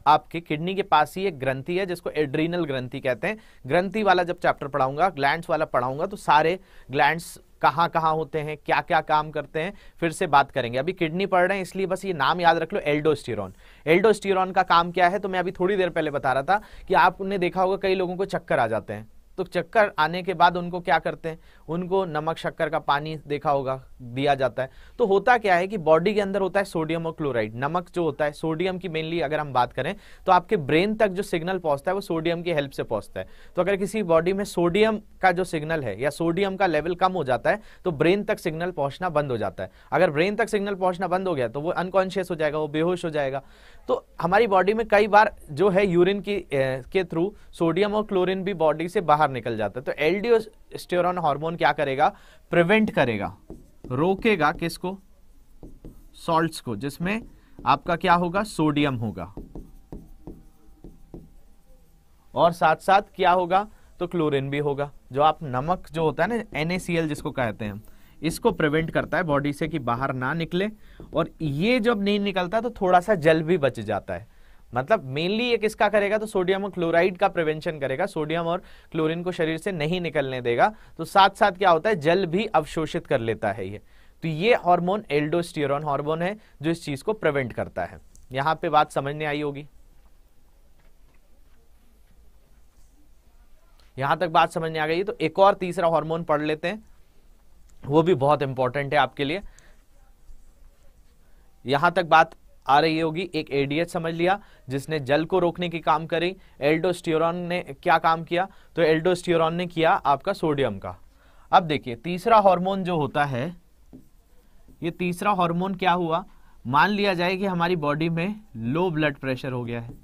आपके किडनी के पास ही एक ग्रंथि है जिसको एड्रीनल ग्रंथि कहते हैं ग्रंथि वाला जब चैप्टर पढ़ाऊंगा ग्लैंड्स वाला पढ़ाऊंगा तो सारे ग्लैंड्स कहाँ कहाँ होते हैं क्या क्या काम करते हैं फिर से बात करेंगे अभी किडनी पढ़ रहे हैं इसलिए बस ये नाम याद रख लो एल्डोस्टिरोन एल्डोस्टिरोन का काम क्या है तो मैं अभी थोड़ी देर पहले बता रहा था कि आपने देखा होगा कई लोगों को चक्कर आ जाते हैं तो चक्कर आने के बाद उनको क्या करते हैं उनको नमक शक्कर का पानी देखा होगा दिया जाता है तो होता क्या है कि बॉडी के अंदर होता है सोडियम और क्लोराइड नमक जो होता है सोडियम की मेनली अगर हम बात करें तो आपके ब्रेन तक जो सिग्नल पहुंचता है वो सोडियम की हेल्प से पहुंचता है तो अगर किसी बॉडी में सोडियम का जो सिग्नल है या सोडियम का लेवल कम हो जाता है तो ब्रेन तक सिग्नल पहुंचना बंद हो जाता है अगर ब्रेन तक सिग्नल पहुंचना बंद हो गया तो वो अनकॉन्शियस हो जाएगा वो बेहोश हो जाएगा तो हमारी बॉडी में कई बार जो है यूरिन की ए, के थ्रू सोडियम और क्लोरीन भी बॉडी से बाहर निकल जाता है तो डी हार्मोन क्या करेगा प्रिवेंट करेगा रोकेगा किसको सॉल्ट्स को जिसमें आपका क्या होगा सोडियम होगा और साथ साथ क्या होगा तो क्लोरीन भी होगा जो आप नमक जो होता है ना एनएसीएल जिसको कहते हैं इसको प्रिवेंट करता है बॉडी से कि बाहर ना निकले और ये जब नहीं निकलता तो थोड़ा सा जल भी बच जाता है मतलब मेनली ये किसका करेगा तो सोडियम और क्लोराइड का प्रिवेंशन करेगा सोडियम और क्लोरीन को शरीर से नहीं निकलने देगा तो साथ साथ क्या होता है जल भी अवशोषित कर लेता है ये तो ये हार्मोन एल्डोस्टियरॉन हार्मोन है जो इस चीज को प्रिवेंट करता है यहां पे बात समझने आई होगी यहां तक बात समझने आ गई तो एक और तीसरा हार्मोन पढ़ लेते हैं वो भी बहुत इंपॉर्टेंट है आपके लिए यहां तक बात आ रही होगी एक एडीएच समझ लिया जिसने जल को रोकने की काम करी एल्डोस्टियोरॉन ने क्या काम किया तो एल्डोस्टियोरॉन ने किया आपका सोडियम का अब देखिए तीसरा हार्मोन जो होता है ये तीसरा हार्मोन क्या हुआ मान लिया जाए कि हमारी बॉडी में लो ब्लड प्रेशर हो गया है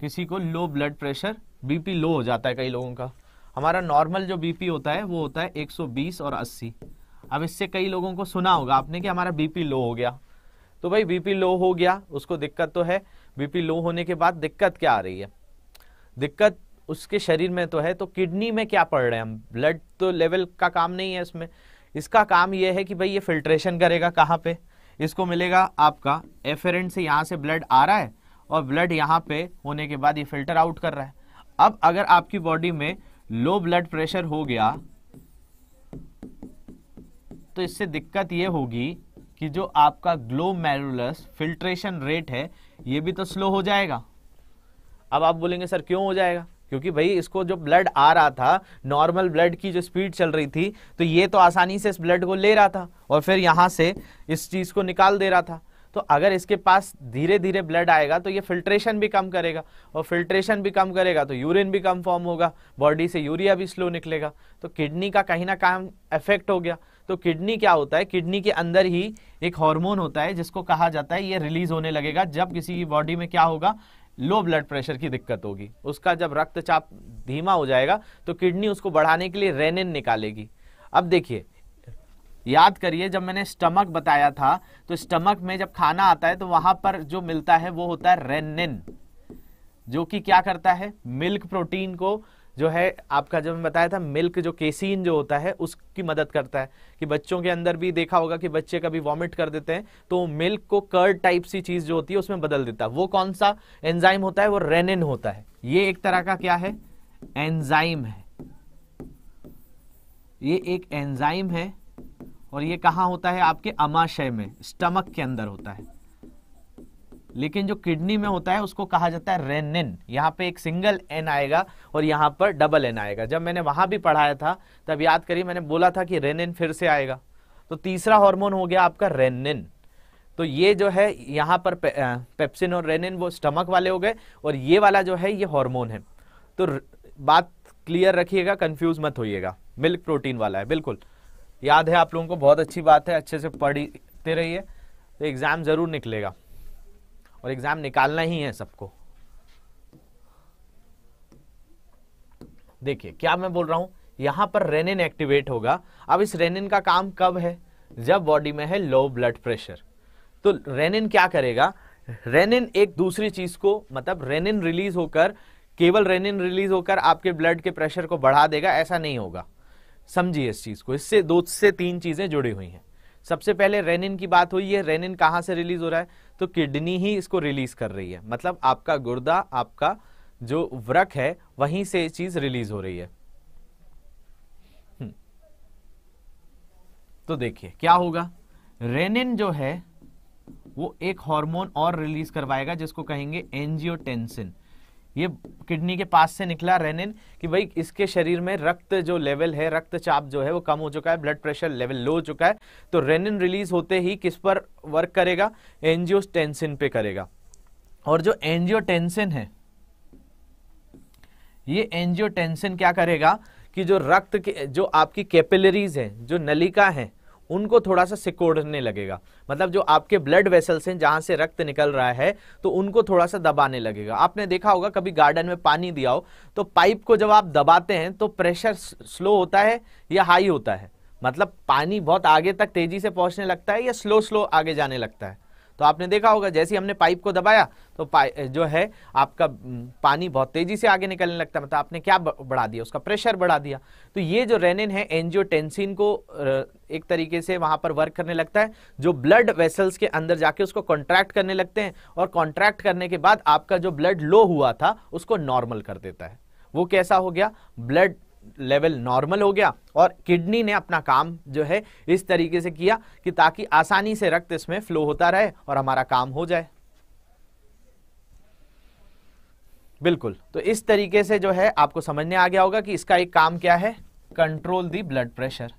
किसी को low blood pressure BP low हो जाता है कई लोगों का हमारा नॉर्मल जो बीपी होता है वो होता है 120 और 80 अब इससे कई लोगों को सुना होगा आपने कि हमारा बीपी लो हो गया तो भाई बीपी लो हो गया उसको दिक्कत तो है बीपी लो होने के बाद दिक्कत क्या आ रही है दिक्कत उसके शरीर में तो है तो किडनी में क्या पड़ रहे हैं हम ब्लड तो लेवल का काम नहीं है इसमें इसका काम ये है कि भाई ये फिल्ट्रेशन करेगा कहाँ पे इसको मिलेगा आपका एफेरेंट से यहाँ से ब्लड आ रहा है और ब्लड यहाँ पे होने के बाद ये फिल्टर आउट कर रहा है अब अगर आपकी बॉडी में लो ब्लड प्रेशर हो गया तो इससे दिक्कत यह होगी कि जो आपका ग्लोमेरुलस फिल्ट्रेशन रेट है ये भी तो स्लो हो जाएगा अब आप बोलेंगे सर क्यों हो जाएगा क्योंकि भाई इसको जो ब्लड आ रहा था नॉर्मल ब्लड की जो स्पीड चल रही थी तो ये तो आसानी से इस ब्लड को ले रहा था और फिर यहाँ से इस चीज़ को निकाल दे रहा था तो अगर इसके पास धीरे धीरे ब्लड आएगा तो ये फिल्ट्रेशन भी कम करेगा और फिल्ट्रेशन भी कम करेगा तो यूरिन भी कम फॉर्म होगा बॉडी से यूरिया भी स्लो निकलेगा तो किडनी का कहीं ना कहीं इफेक्ट हो गया तो किडनी क्या होता है किडनी के अंदर ही एक हार्मोन होता है जिसको कहा जाता है ये रिलीज होने लगेगा जब किसी की बॉडी में क्या होगा लो ब्लड प्रेशर की दिक्कत होगी उसका जब रक्तचाप धीमा हो जाएगा तो किडनी उसको बढ़ाने के लिए रेनिन निकालेगी अब देखिए याद करिए जब मैंने स्टमक बताया था तो स्टमक में जब खाना आता है तो वहां पर जो मिलता है वो होता है रेनिन जो कि क्या करता है मिल्क प्रोटीन को जो है आपका जब मैं बताया था मिल्क जो केसीन जो होता है उसकी मदद करता है कि बच्चों के अंदर भी देखा होगा कि बच्चे कभी वॉमिट कर देते हैं तो मिल्क को कर टाइप सी चीज जो होती है उसमें बदल देता है वो कौन सा एंजाइम होता है वो रेनिन होता है ये एक तरह का क्या है एंजाइम है ये एक एंजाइम है और ये कहाँ होता है आपके अमाशय में स्टमक के अंदर होता है लेकिन जो किडनी में होता है उसको कहा जाता है रेनिन यहाँ पे एक सिंगल एन आएगा और यहाँ पर डबल एन आएगा जब मैंने वहां भी पढ़ाया था तब याद करिए मैंने बोला था कि रेनिन फिर से आएगा तो तीसरा हार्मोन हो गया आपका रेनिन तो ये जो है यहाँ पर पे, पेप्सिन और रेनिन वो स्टमक वाले हो गए और ये वाला जो है ये हॉर्मोन है तो बात क्लियर रखिएगा कंफ्यूज मत होइएगा मिल्क प्रोटीन वाला है बिल्कुल याद है आप लोगों को बहुत अच्छी बात है अच्छे से पढ़ते रहिए तो एग्ज़ाम ज़रूर निकलेगा और एग्ज़ाम निकालना ही है सबको देखिए क्या मैं बोल रहा हूं यहां पर रेनिन एक्टिवेट होगा अब इस रेनिन का काम कब है जब बॉडी में है लो ब्लड प्रेशर तो रेनिन क्या करेगा रेनिन एक दूसरी चीज़ को मतलब रेनिन रिलीज होकर केवल रेनिन रिलीज होकर आपके ब्लड के प्रेशर को बढ़ा देगा ऐसा नहीं होगा समझिए इस चीज को इससे दो से तीन चीजें जुड़ी हुई हैं सबसे पहले रेनिन की बात हुई है रेनिन कहां से रिलीज हो रहा है तो किडनी ही इसको रिलीज कर रही है मतलब आपका गुर्दा आपका जो व्रक है वहीं से चीज रिलीज हो रही है हम्म। तो देखिए क्या होगा रेनिन जो है वो एक हार्मोन और रिलीज करवाएगा जिसको कहेंगे एंजियोटेंसिन ये किडनी के पास से निकला रेनिन कि भाई इसके शरीर में रक्त जो लेवल है रक्तचाप जो है वो कम हो चुका है ब्लड प्रेशर लेवल लो हो चुका है तो रेनिन रिलीज होते ही किस पर वर्क करेगा एनजियोटेंसिन पे करेगा और जो एनजियोटेंसिन है ये एनजियोटेंसिन क्या करेगा कि जो रक्त के जो आपकी कैपिलरीज है जो नलिका है उनको थोड़ा सा सिकोड़ने लगेगा मतलब जो आपके ब्लड वेसल्स हैं जहां से रक्त निकल रहा है तो उनको थोड़ा सा दबाने लगेगा आपने देखा होगा कभी गार्डन में पानी दिया हो तो पाइप को जब आप दबाते हैं तो प्रेशर स्लो होता है या हाई होता है मतलब पानी बहुत आगे तक तेजी से पहुंचने लगता है या स्लो स्लो आगे जाने लगता है तो आपने देखा होगा जैसे हमने पाइप को दबाया तो जो है आपका पानी बहुत तेजी से आगे निकलने लगता है मतलब आपने क्या बढ़ा दिया उसका प्रेशर बढ़ा दिया तो ये जो रेनिन है एनजियोटेंसिन को एक तरीके से वहां पर वर्क करने लगता है जो ब्लड वेसल्स के अंदर जाके उसको कॉन्ट्रैक्ट करने लगते हैं और कॉन्ट्रैक्ट करने के बाद आपका जो ब्लड लो हुआ था उसको नॉर्मल कर देता है वो कैसा हो गया ब्लड लेवल नॉर्मल हो गया और किडनी ने अपना काम जो है इस तरीके से किया कि ताकि आसानी से रक्त इसमें फ्लो होता रहे और हमारा काम हो जाए बिल्कुल तो इस तरीके से जो है आपको समझने आ गया होगा कि इसका एक काम क्या है कंट्रोल दी ब्लड प्रेशर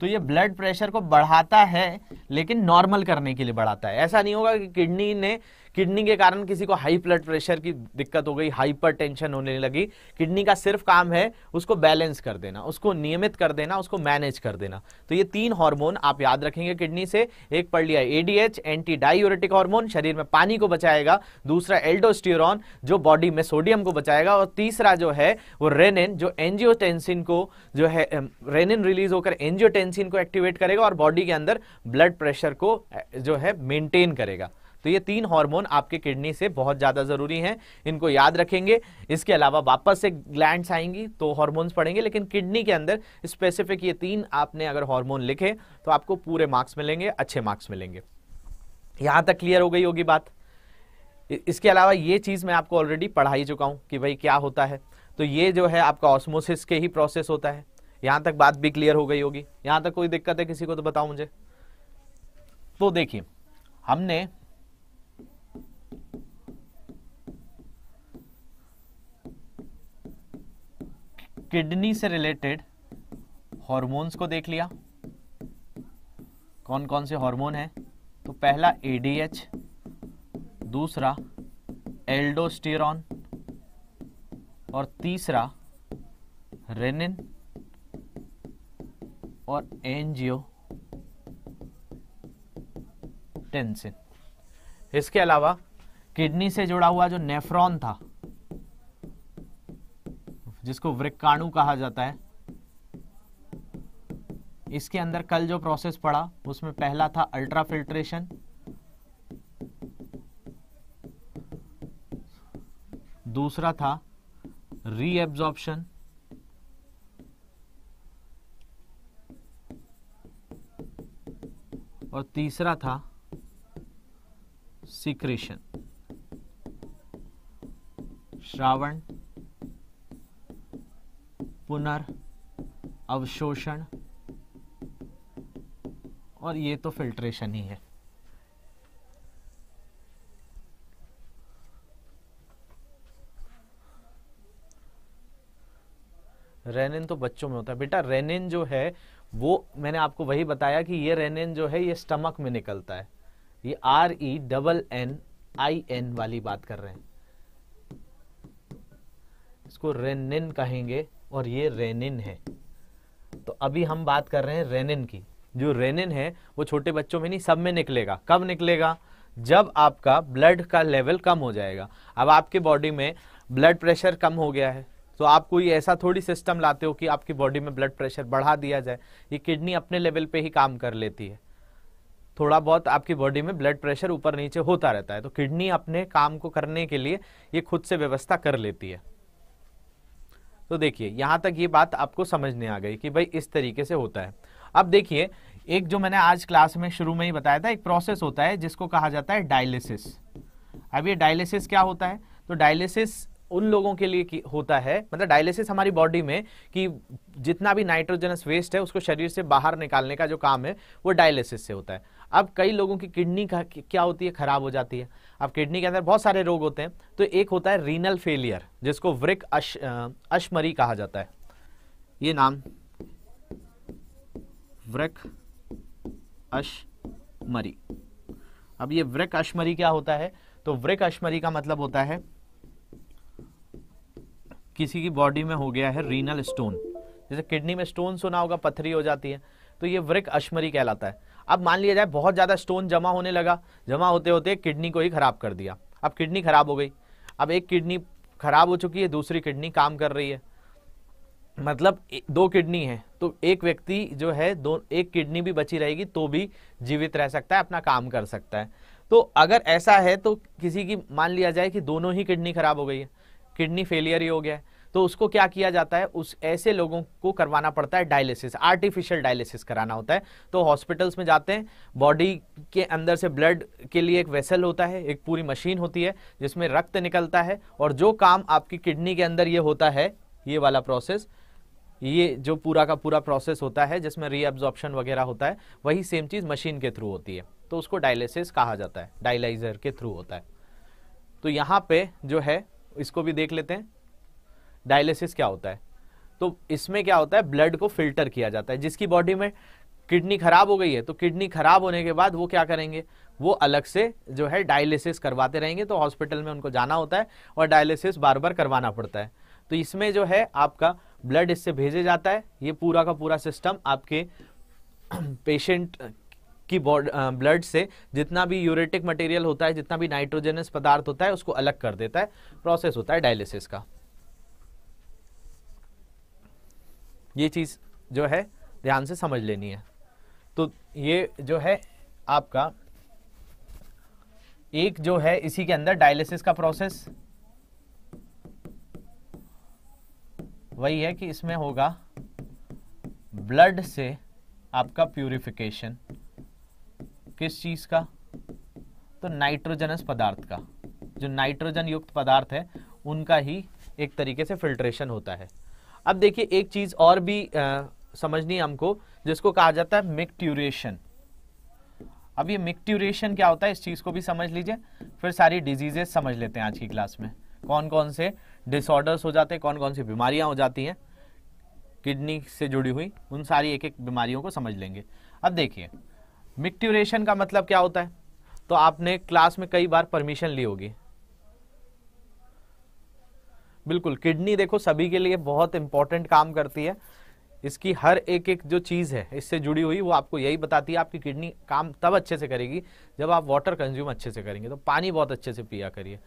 तो ये ब्लड प्रेशर को बढ़ाता है लेकिन नॉर्मल करने के लिए बढ़ाता है ऐसा नहीं होगा कि किडनी ने किडनी के कारण किसी को हाई ब्लड प्रेशर की दिक्कत हो गई टेंशन होने लगी किडनी का सिर्फ काम है उसको बैलेंस कर देना उसको नियमित कर देना उसको मैनेज कर देना तो ये तीन हार्मोन आप याद रखेंगे किडनी से एक पढ़ लिया एडीएच एंटी डायोरेटिक हार्मोन शरीर में पानी को बचाएगा दूसरा एल्डोस्टियरॉन जो बॉडी में सोडियम को बचाएगा और तीसरा जो है वो रेनिन जो एनजियोटेंसिन को जो है रेनिन रिलीज होकर एनजियोटेंसिन को एक्टिवेट करेगा और बॉडी के अंदर ब्लड प्रेशर को जो है मेंटेन करेगा तो ये तीन हार्मोन आपके किडनी से बहुत ज़्यादा ज़रूरी हैं इनको याद रखेंगे इसके अलावा वापस से ग्लैंड्स आएंगी तो हॉर्मोन्स पड़ेंगे लेकिन किडनी के अंदर स्पेसिफिक ये तीन आपने अगर हॉर्मोन लिखे तो आपको पूरे मार्क्स मिलेंगे अच्छे मार्क्स मिलेंगे यहाँ तक क्लियर हो गई होगी बात इसके अलावा ये चीज़ मैं आपको ऑलरेडी पढ़ा ही चुका हूँ कि भाई क्या होता है तो ये जो है आपका ऑस्मोसिस के ही प्रोसेस होता है यहाँ तक बात भी क्लियर हो गई होगी यहाँ तक कोई दिक्कत है किसी को तो बताओ मुझे तो देखिए हमने किडनी से रिलेटेड हॉर्मोन्स को देख लिया कौन कौन से हार्मोन हैं तो पहला एडीएच दूसरा एल्डोस्टेरॉन और तीसरा रेनिन और एनजीओ टेंसिन इसके अलावा किडनी से जुड़ा हुआ जो नेफ्रॉन था जिसको वृक्काणु कहा जाता है इसके अंदर कल जो प्रोसेस पड़ा उसमें पहला था अल्ट्रा फिल्ट्रेशन दूसरा था रीएब्जॉर्प्शन और तीसरा था सिक्रेशन श्रावण पुनर अवशोषण और ये तो फिल्ट्रेशन ही है रेनिन तो बच्चों में होता है बेटा रेनिन जो है वो मैंने आपको वही बताया कि ये रेनिन जो है ये स्टमक में निकलता है ये R E double N I N वाली बात कर रहे हैं इसको रेनिन कहेंगे और ये रेनिन है तो अभी हम बात कर रहे हैं रेनिन की जो रेनिन है वो छोटे बच्चों में नहीं सब में निकलेगा कब निकलेगा जब आपका ब्लड का लेवल कम हो जाएगा अब आपके बॉडी में ब्लड प्रेशर कम हो गया है तो आप कोई ऐसा थोड़ी सिस्टम लाते हो कि आपकी बॉडी में ब्लड प्रेशर बढ़ा दिया जाए ये किडनी अपने लेवल पे ही काम कर लेती है थोड़ा बहुत आपकी बॉडी में ब्लड प्रेशर ऊपर नीचे होता रहता है तो किडनी अपने काम को करने के लिए ये खुद से व्यवस्था कर लेती है तो देखिए यहाँ तक ये बात आपको समझने आ गई कि भाई इस तरीके से होता है अब देखिए एक जो मैंने आज क्लास में शुरू में ही बताया था एक प्रोसेस होता है जिसको कहा जाता है डायलिसिस अब ये डायलिसिस क्या होता है तो डायलिसिस उन लोगों के लिए होता है मतलब डायलिसिस हमारी बॉडी में कि जितना भी नाइट्रोजनस वेस्ट है उसको शरीर से बाहर निकालने का जो काम है वो डायलिसिस से होता है अब कई लोगों की किडनी का क्या होती है ख़राब हो जाती है अब किडनी के अंदर बहुत सारे रोग होते हैं तो एक होता है रीनल फेलियर जिसको वृक अश अश्मरी कहा जाता है ये नाम वृक अशमरी अब ये वृक अश्मरी क्या होता है तो वृक अश्मरी का मतलब होता है किसी की बॉडी में हो गया है रीनल स्टोन जैसे किडनी में स्टोन सुना होगा पथरी हो जाती है तो ये वृक अश्मरी कहलाता है अब मान लिया जाए बहुत ज़्यादा स्टोन जमा होने लगा जमा होते होते किडनी को ही ख़राब कर दिया अब किडनी ख़राब हो गई अब एक किडनी ख़राब हो चुकी है दूसरी किडनी काम कर रही है मतलब दो किडनी है तो एक व्यक्ति जो है दो एक किडनी भी बची रहेगी तो भी जीवित रह सकता है अपना काम कर सकता है तो अगर ऐसा है तो किसी की मान लिया जाए कि दोनों ही किडनी खराब हो गई है किडनी फेलियर ही हो गया है तो उसको क्या किया जाता है उस ऐसे लोगों को करवाना पड़ता है डायलिसिस आर्टिफिशियल डायलिसिस कराना होता है तो हॉस्पिटल्स में जाते हैं बॉडी के अंदर से ब्लड के लिए एक वेसल होता है एक पूरी मशीन होती है जिसमें रक्त निकलता है और जो काम आपकी किडनी के अंदर ये होता है ये वाला प्रोसेस ये जो पूरा का पूरा प्रोसेस होता है जिसमें रीअब्जॉर्प्शन वगैरह होता है वही सेम चीज़ मशीन के थ्रू होती है तो उसको डायलिसिस कहा जाता है डायलाइजर के थ्रू होता है तो यहाँ पे जो है इसको भी देख लेते हैं डायलिसिस क्या होता है तो इसमें क्या होता है ब्लड को फिल्टर किया जाता है जिसकी बॉडी में किडनी खराब हो गई है तो किडनी खराब होने के बाद वो क्या करेंगे वो अलग से जो है डायलिसिस करवाते रहेंगे तो हॉस्पिटल में उनको जाना होता है और डायलिसिस बार बार करवाना पड़ता है तो इसमें जो है आपका ब्लड इससे भेजे जाता है ये पूरा का पूरा सिस्टम आपके पेशेंट की बॉड ब्लड से जितना भी यूरेटिक मटेरियल होता है जितना भी नाइट्रोजनस पदार्थ होता है उसको अलग कर देता है प्रोसेस होता है डायलिसिस का ये चीज़ जो है ध्यान से समझ लेनी है तो ये जो है आपका एक जो है इसी के अंदर डायलिसिस का प्रोसेस वही है कि इसमें होगा ब्लड से आपका प्यूरिफिकेशन किस चीज़ का तो नाइट्रोजनस पदार्थ का जो नाइट्रोजन युक्त पदार्थ है उनका ही एक तरीके से फिल्ट्रेशन होता है अब देखिए एक चीज और भी आ, समझनी हमको जिसको कहा जाता है मिक्ट्यूरेशन अब ये मिक्ट्यूरेशन क्या होता है इस चीज को भी समझ लीजिए फिर सारी डिजीजेस समझ लेते हैं आज की क्लास में कौन कौन से डिसऑर्डर्स हो जाते हैं कौन कौन सी बीमारियां हो जाती हैं किडनी से जुड़ी हुई उन सारी एक एक बीमारियों को समझ लेंगे अब देखिए मिक्ट्यूरेशन का मतलब क्या होता है तो आपने क्लास में कई बार परमिशन ली होगी बिल्कुल किडनी देखो सभी के लिए बहुत इंपॉर्टेंट काम करती है इसकी हर एक एक जो चीज़ है इससे जुड़ी हुई वो आपको यही बताती है आपकी किडनी काम तब अच्छे से करेगी जब आप वाटर कंज्यूम अच्छे से करेंगे तो पानी बहुत अच्छे से पिया करिए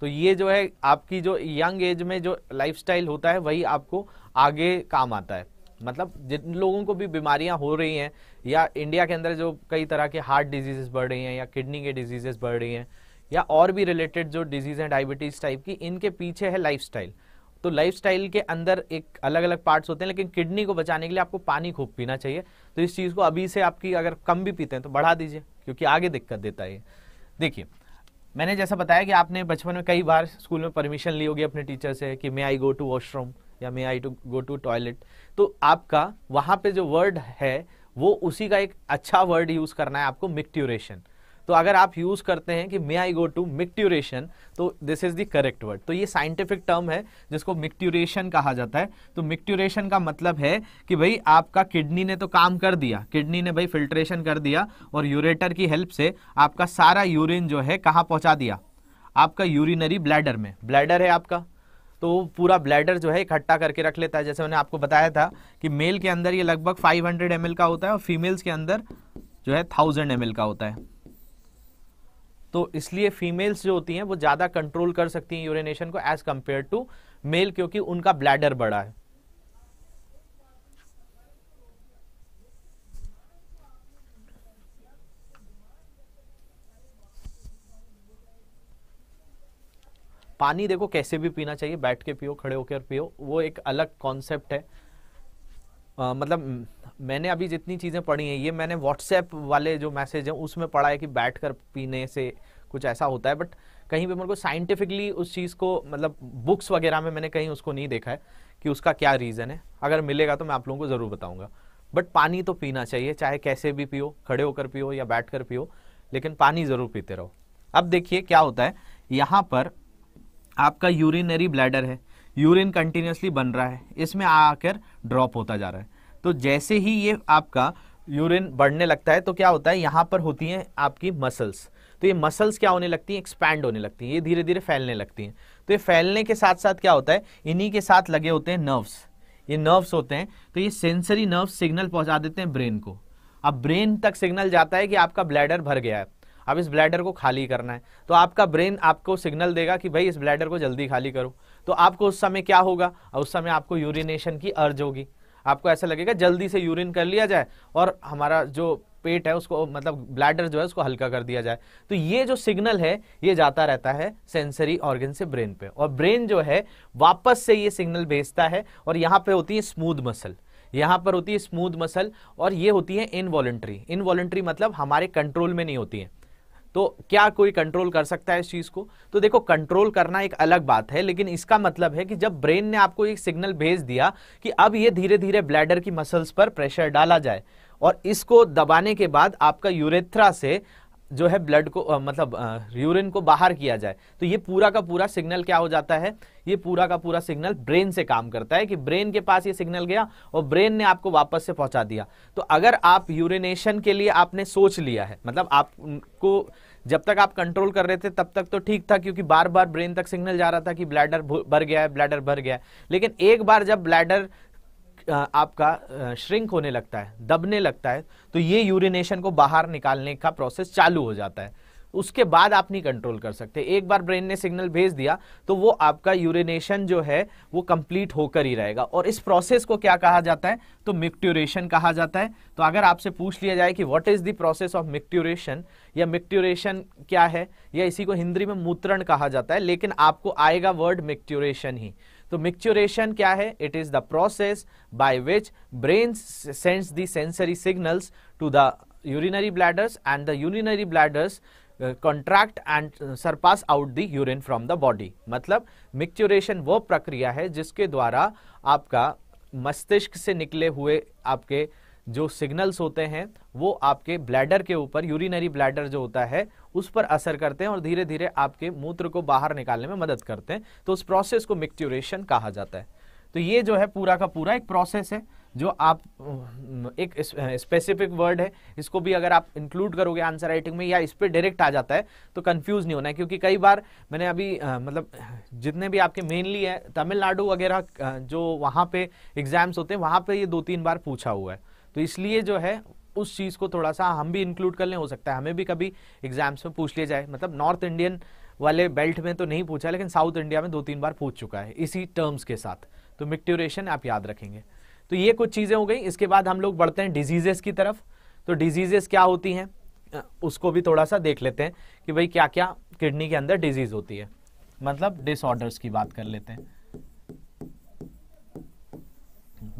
तो ये जो है आपकी जो यंग एज में जो लाइफस्टाइल होता है वही आपको आगे काम आता है मतलब जिन लोगों को भी बीमारियां हो रही हैं या इंडिया के अंदर जो कई तरह के हार्ट डिजीजेस बढ़ रही हैं या किडनी के डिजीजेस बढ़ रही हैं या और भी रिलेटेड जो डिजीज है डायबिटीज टाइप की इनके पीछे है लाइफ तो लाइफ के अंदर एक अलग अलग पार्ट्स होते हैं लेकिन किडनी को बचाने के लिए आपको पानी खूब पीना चाहिए तो इस चीज़ को अभी से आपकी अगर कम भी पीते हैं तो बढ़ा दीजिए क्योंकि आगे दिक्कत देता है देखिए मैंने जैसा बताया कि आपने बचपन में कई बार स्कूल में परमिशन ली होगी अपने टीचर से कि मे आई गो टू वॉशरूम या may I to go to toilet तो आपका वहाँ पे जो वर्ड है वो उसी का एक अच्छा वर्ड यूज़ करना है आपको मिक्ट्यूरेशन तो अगर आप यूज़ करते हैं कि मे आई गो टू मिक्ट्यूरेशन तो this is the correct word तो ये साइंटिफिक टर्म है जिसको मिक्ट्यूरेशन कहा जाता है तो मिक्ट्यूरेशन का मतलब है कि भाई आपका किडनी ने तो काम कर दिया किडनी ने भाई फिल्ट्रेशन कर दिया और यूरेटर की हेल्प से आपका सारा यूरिन जो है कहाँ पहुँचा दिया आपका यूरिनरी ब्लैडर में ब्लैडर है आपका तो पूरा ब्लैडर जो है इकट्ठा करके रख लेता है जैसे मैंने आपको बताया था कि मेल के अंदर ये लगभग 500 हंड्रेड का होता है और फीमेल्स के अंदर जो है 1000 एम का होता है तो इसलिए फीमेल्स जो होती हैं वो ज़्यादा कंट्रोल कर सकती हैं यूरिनेशन को एज कम्पेयर टू मेल क्योंकि उनका ब्लैडर बड़ा है पानी देखो कैसे भी पीना चाहिए बैठ के पियो खड़े होकर पियो वो एक अलग कॉन्सेप्ट है आ, मतलब मैंने अभी जितनी चीज़ें पढ़ी हैं ये मैंने व्हाट्सएप वाले जो मैसेज हैं उसमें पढ़ा है कि बैठ कर पीने से कुछ ऐसा होता है बट कहीं पे मेरे को साइंटिफिकली उस चीज़ को मतलब बुक्स वगैरह में मैंने कहीं उसको नहीं देखा है कि उसका क्या रीज़न है अगर मिलेगा तो मैं आप लोगों को ज़रूर बताऊँगा बट पानी तो पीना चाहिए चाहे कैसे भी पियो खड़े होकर पियो या बैठ कर पियो लेकिन पानी ज़रूर पीते रहो अब देखिए क्या होता है यहाँ पर आपका यूरिनरी ब्लैडर है यूरिन कंटिन्यूसली बन रहा है इसमें आकर ड्रॉप होता जा रहा है तो जैसे ही ये आपका यूरिन बढ़ने लगता है तो क्या होता है यहाँ पर होती हैं आपकी मसल्स तो ये मसल्स क्या होने लगती हैं एक्सपैंड होने लगती हैं ये धीरे धीरे फैलने लगती हैं तो ये फैलने के साथ साथ क्या होता है इन्हीं के साथ लगे होते हैं नर्व्स ये नर्व्स होते हैं तो ये सेंसरी नर्व सिग्नल पहुँचा देते हैं ब्रेन को अब ब्रेन तक सिग्नल जाता है कि आपका ब्लैडर भर गया है अब इस ब्लैडर को खाली करना है तो आपका ब्रेन आपको सिग्नल देगा कि भाई इस ब्लैडर को जल्दी खाली करो तो आपको उस समय क्या होगा उस समय आपको यूरिनेशन की अर्ज होगी आपको ऐसा लगेगा जल्दी से यूरिन कर लिया जाए और हमारा जो पेट है उसको मतलब ब्लैडर जो है उसको हल्का कर दिया जाए तो ये जो सिग्नल है ये जाता रहता है सेंसरी ऑर्गन से ब्रेन पे और ब्रेन जो है वापस से ये सिग्नल भेजता है और यहाँ पे होती है स्मूथ मसल यहाँ पर होती है स्मूथ मसल और ये होती है इनवॉलेंट्री इनवॉलेंट्री मतलब हमारे कंट्रोल में नहीं होती है तो क्या कोई कंट्रोल कर सकता है इस चीज़ को तो देखो कंट्रोल करना एक अलग बात है लेकिन इसका मतलब है कि जब ब्रेन ने आपको एक सिग्नल भेज दिया कि अब ये धीरे धीरे ब्लैडर की मसल्स पर प्रेशर डाला जाए और इसको दबाने के बाद आपका यूरेथ्रा से जो है ब्लड को आ, मतलब यूरिन को बाहर किया जाए तो ये पूरा का पूरा सिग्नल क्या हो जाता है ये पूरा का पूरा सिग्नल ब्रेन से काम करता है कि ब्रेन के पास ये सिग्नल गया और ब्रेन ने आपको वापस से पहुंचा दिया तो अगर आप यूरिनेशन के लिए आपने सोच लिया है मतलब आपको जब तक आप कंट्रोल कर रहे थे तब तक तो ठीक था क्योंकि बार बार ब्रेन तक सिग्नल जा रहा था कि ब्लैडर भर गया है ब्लैडर भर गया है लेकिन एक बार जब ब्लैडर आपका श्रिंक होने लगता है दबने लगता है तो ये यूरिनेशन को बाहर निकालने का प्रोसेस चालू हो जाता है उसके बाद आप नहीं कंट्रोल कर सकते एक बार ब्रेन ने सिग्नल भेज दिया तो वो आपका यूरिनेशन जो है वो कंप्लीट होकर ही रहेगा और इस प्रोसेस को क्या कहा जाता है तो मिक्ट्यूरेशन कहा जाता है तो अगर आपसे पूछ लिया जाए कि what is the process of micturition या मिक्ट्यूरेशन क्या है या इसी को हिंदी में मूत्रण कहा जाता है लेकिन आपको आएगा वर्ड मिक्ट्यूरेशन ही तो मिक्चुरेशन क्या है it is the process by which brain sense the sensory signals to the urinary bladders and the urinary bladders contract and surpass out the urine from the body मतलब मिक्चुरेशन वो प्रक्रिया है जिसके द्वारा आपका मस्तिष्क से निकले हुए आपके जो सिग्नल्स होते हैं वो आपके ब्लैडर के ऊपर यूरिनरी ब्लैडर जो होता है उस पर असर करते हैं और धीरे धीरे आपके मूत्र को बाहर निकालने में मदद करते हैं तो उस प्रोसेस को मिक्ट्यूरेशन कहा जाता है तो ये जो है पूरा का पूरा एक प्रोसेस है जो आप एक स्पेसिफिक वर्ड है इसको भी अगर आप इंक्लूड करोगे आंसर राइटिंग में या इस पर डायरेक्ट आ जाता है तो कंफ्यूज नहीं होना है क्योंकि कई बार मैंने अभी आ, मतलब जितने भी आपके मेनली है तमिलनाडु वगैरह जो वहाँ पे एग्जाम्स होते हैं वहाँ पे ये दो तीन बार पूछा हुआ है तो इसलिए जो है उस चीज़ को थोड़ा सा हम भी इंक्लूड कर लें हो सकता है हमें भी कभी एग्जाम्स में पूछ लिया जाए मतलब नॉर्थ इंडियन वाले बेल्ट में तो नहीं पूछा लेकिन साउथ इंडिया में दो तीन बार पूछ चुका है इसी टर्म्स के साथ तो मिक्ट्यूरेशन आप याद रखेंगे तो ये कुछ चीज़ें हो गई इसके बाद हम लोग बढ़ते हैं डिजीजेस की तरफ तो डिजीजेस क्या होती हैं उसको भी थोड़ा सा देख लेते हैं कि भाई क्या क्या किडनी के अंदर डिजीज होती है मतलब डिसऑर्डर्स की बात कर लेते हैं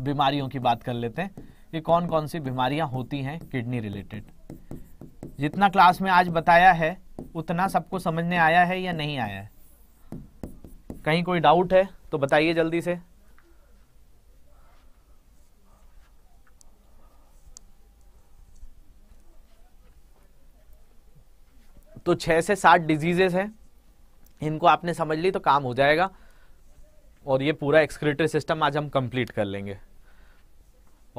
बीमारियों की बात कर लेते हैं कि कौन कौन सी बीमारियां होती हैं किडनी रिलेटेड जितना क्लास में आज बताया है उतना सबको समझने आया है या नहीं आया है कहीं कोई डाउट है तो बताइए जल्दी से तो छह से सात डिजीजेस हैं इनको आपने समझ ली तो काम हो जाएगा और ये पूरा एक्सक्रेटरी सिस्टम आज हम कंप्लीट कर लेंगे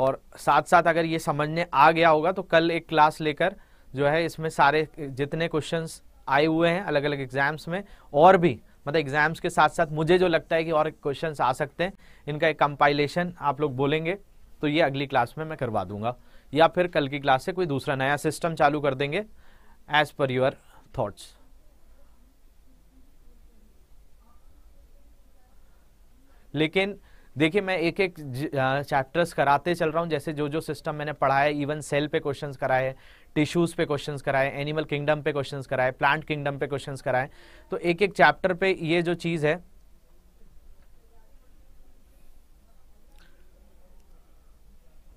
और साथ साथ अगर ये समझने आ गया होगा तो कल एक क्लास लेकर जो है इसमें सारे जितने क्वेश्चंस आए हुए हैं अलग अलग एग्जाम्स में और भी मतलब एग्जाम्स के साथ साथ मुझे जो लगता है कि और क्वेश्चंस आ सकते हैं इनका एक कंपाइलेशन आप लोग बोलेंगे तो ये अगली क्लास में मैं करवा दूंगा या फिर कल की क्लास से कोई दूसरा नया सिस्टम चालू कर देंगे एज पर योर थॉट्स लेकिन देखिए मैं एक एक चैप्टर्स कराते चल रहा हूँ जैसे जो जो सिस्टम मैंने पढ़ा है इवन सेल पे क्वेश्चंस कराए टिश्यूज़ पे क्वेश्चंस कराए एनिमल किंगडम पे क्वेश्चंस कराए प्लांट किंगडम पे क्वेश्चंस कराए तो एक एक चैप्टर पे ये जो चीज़ है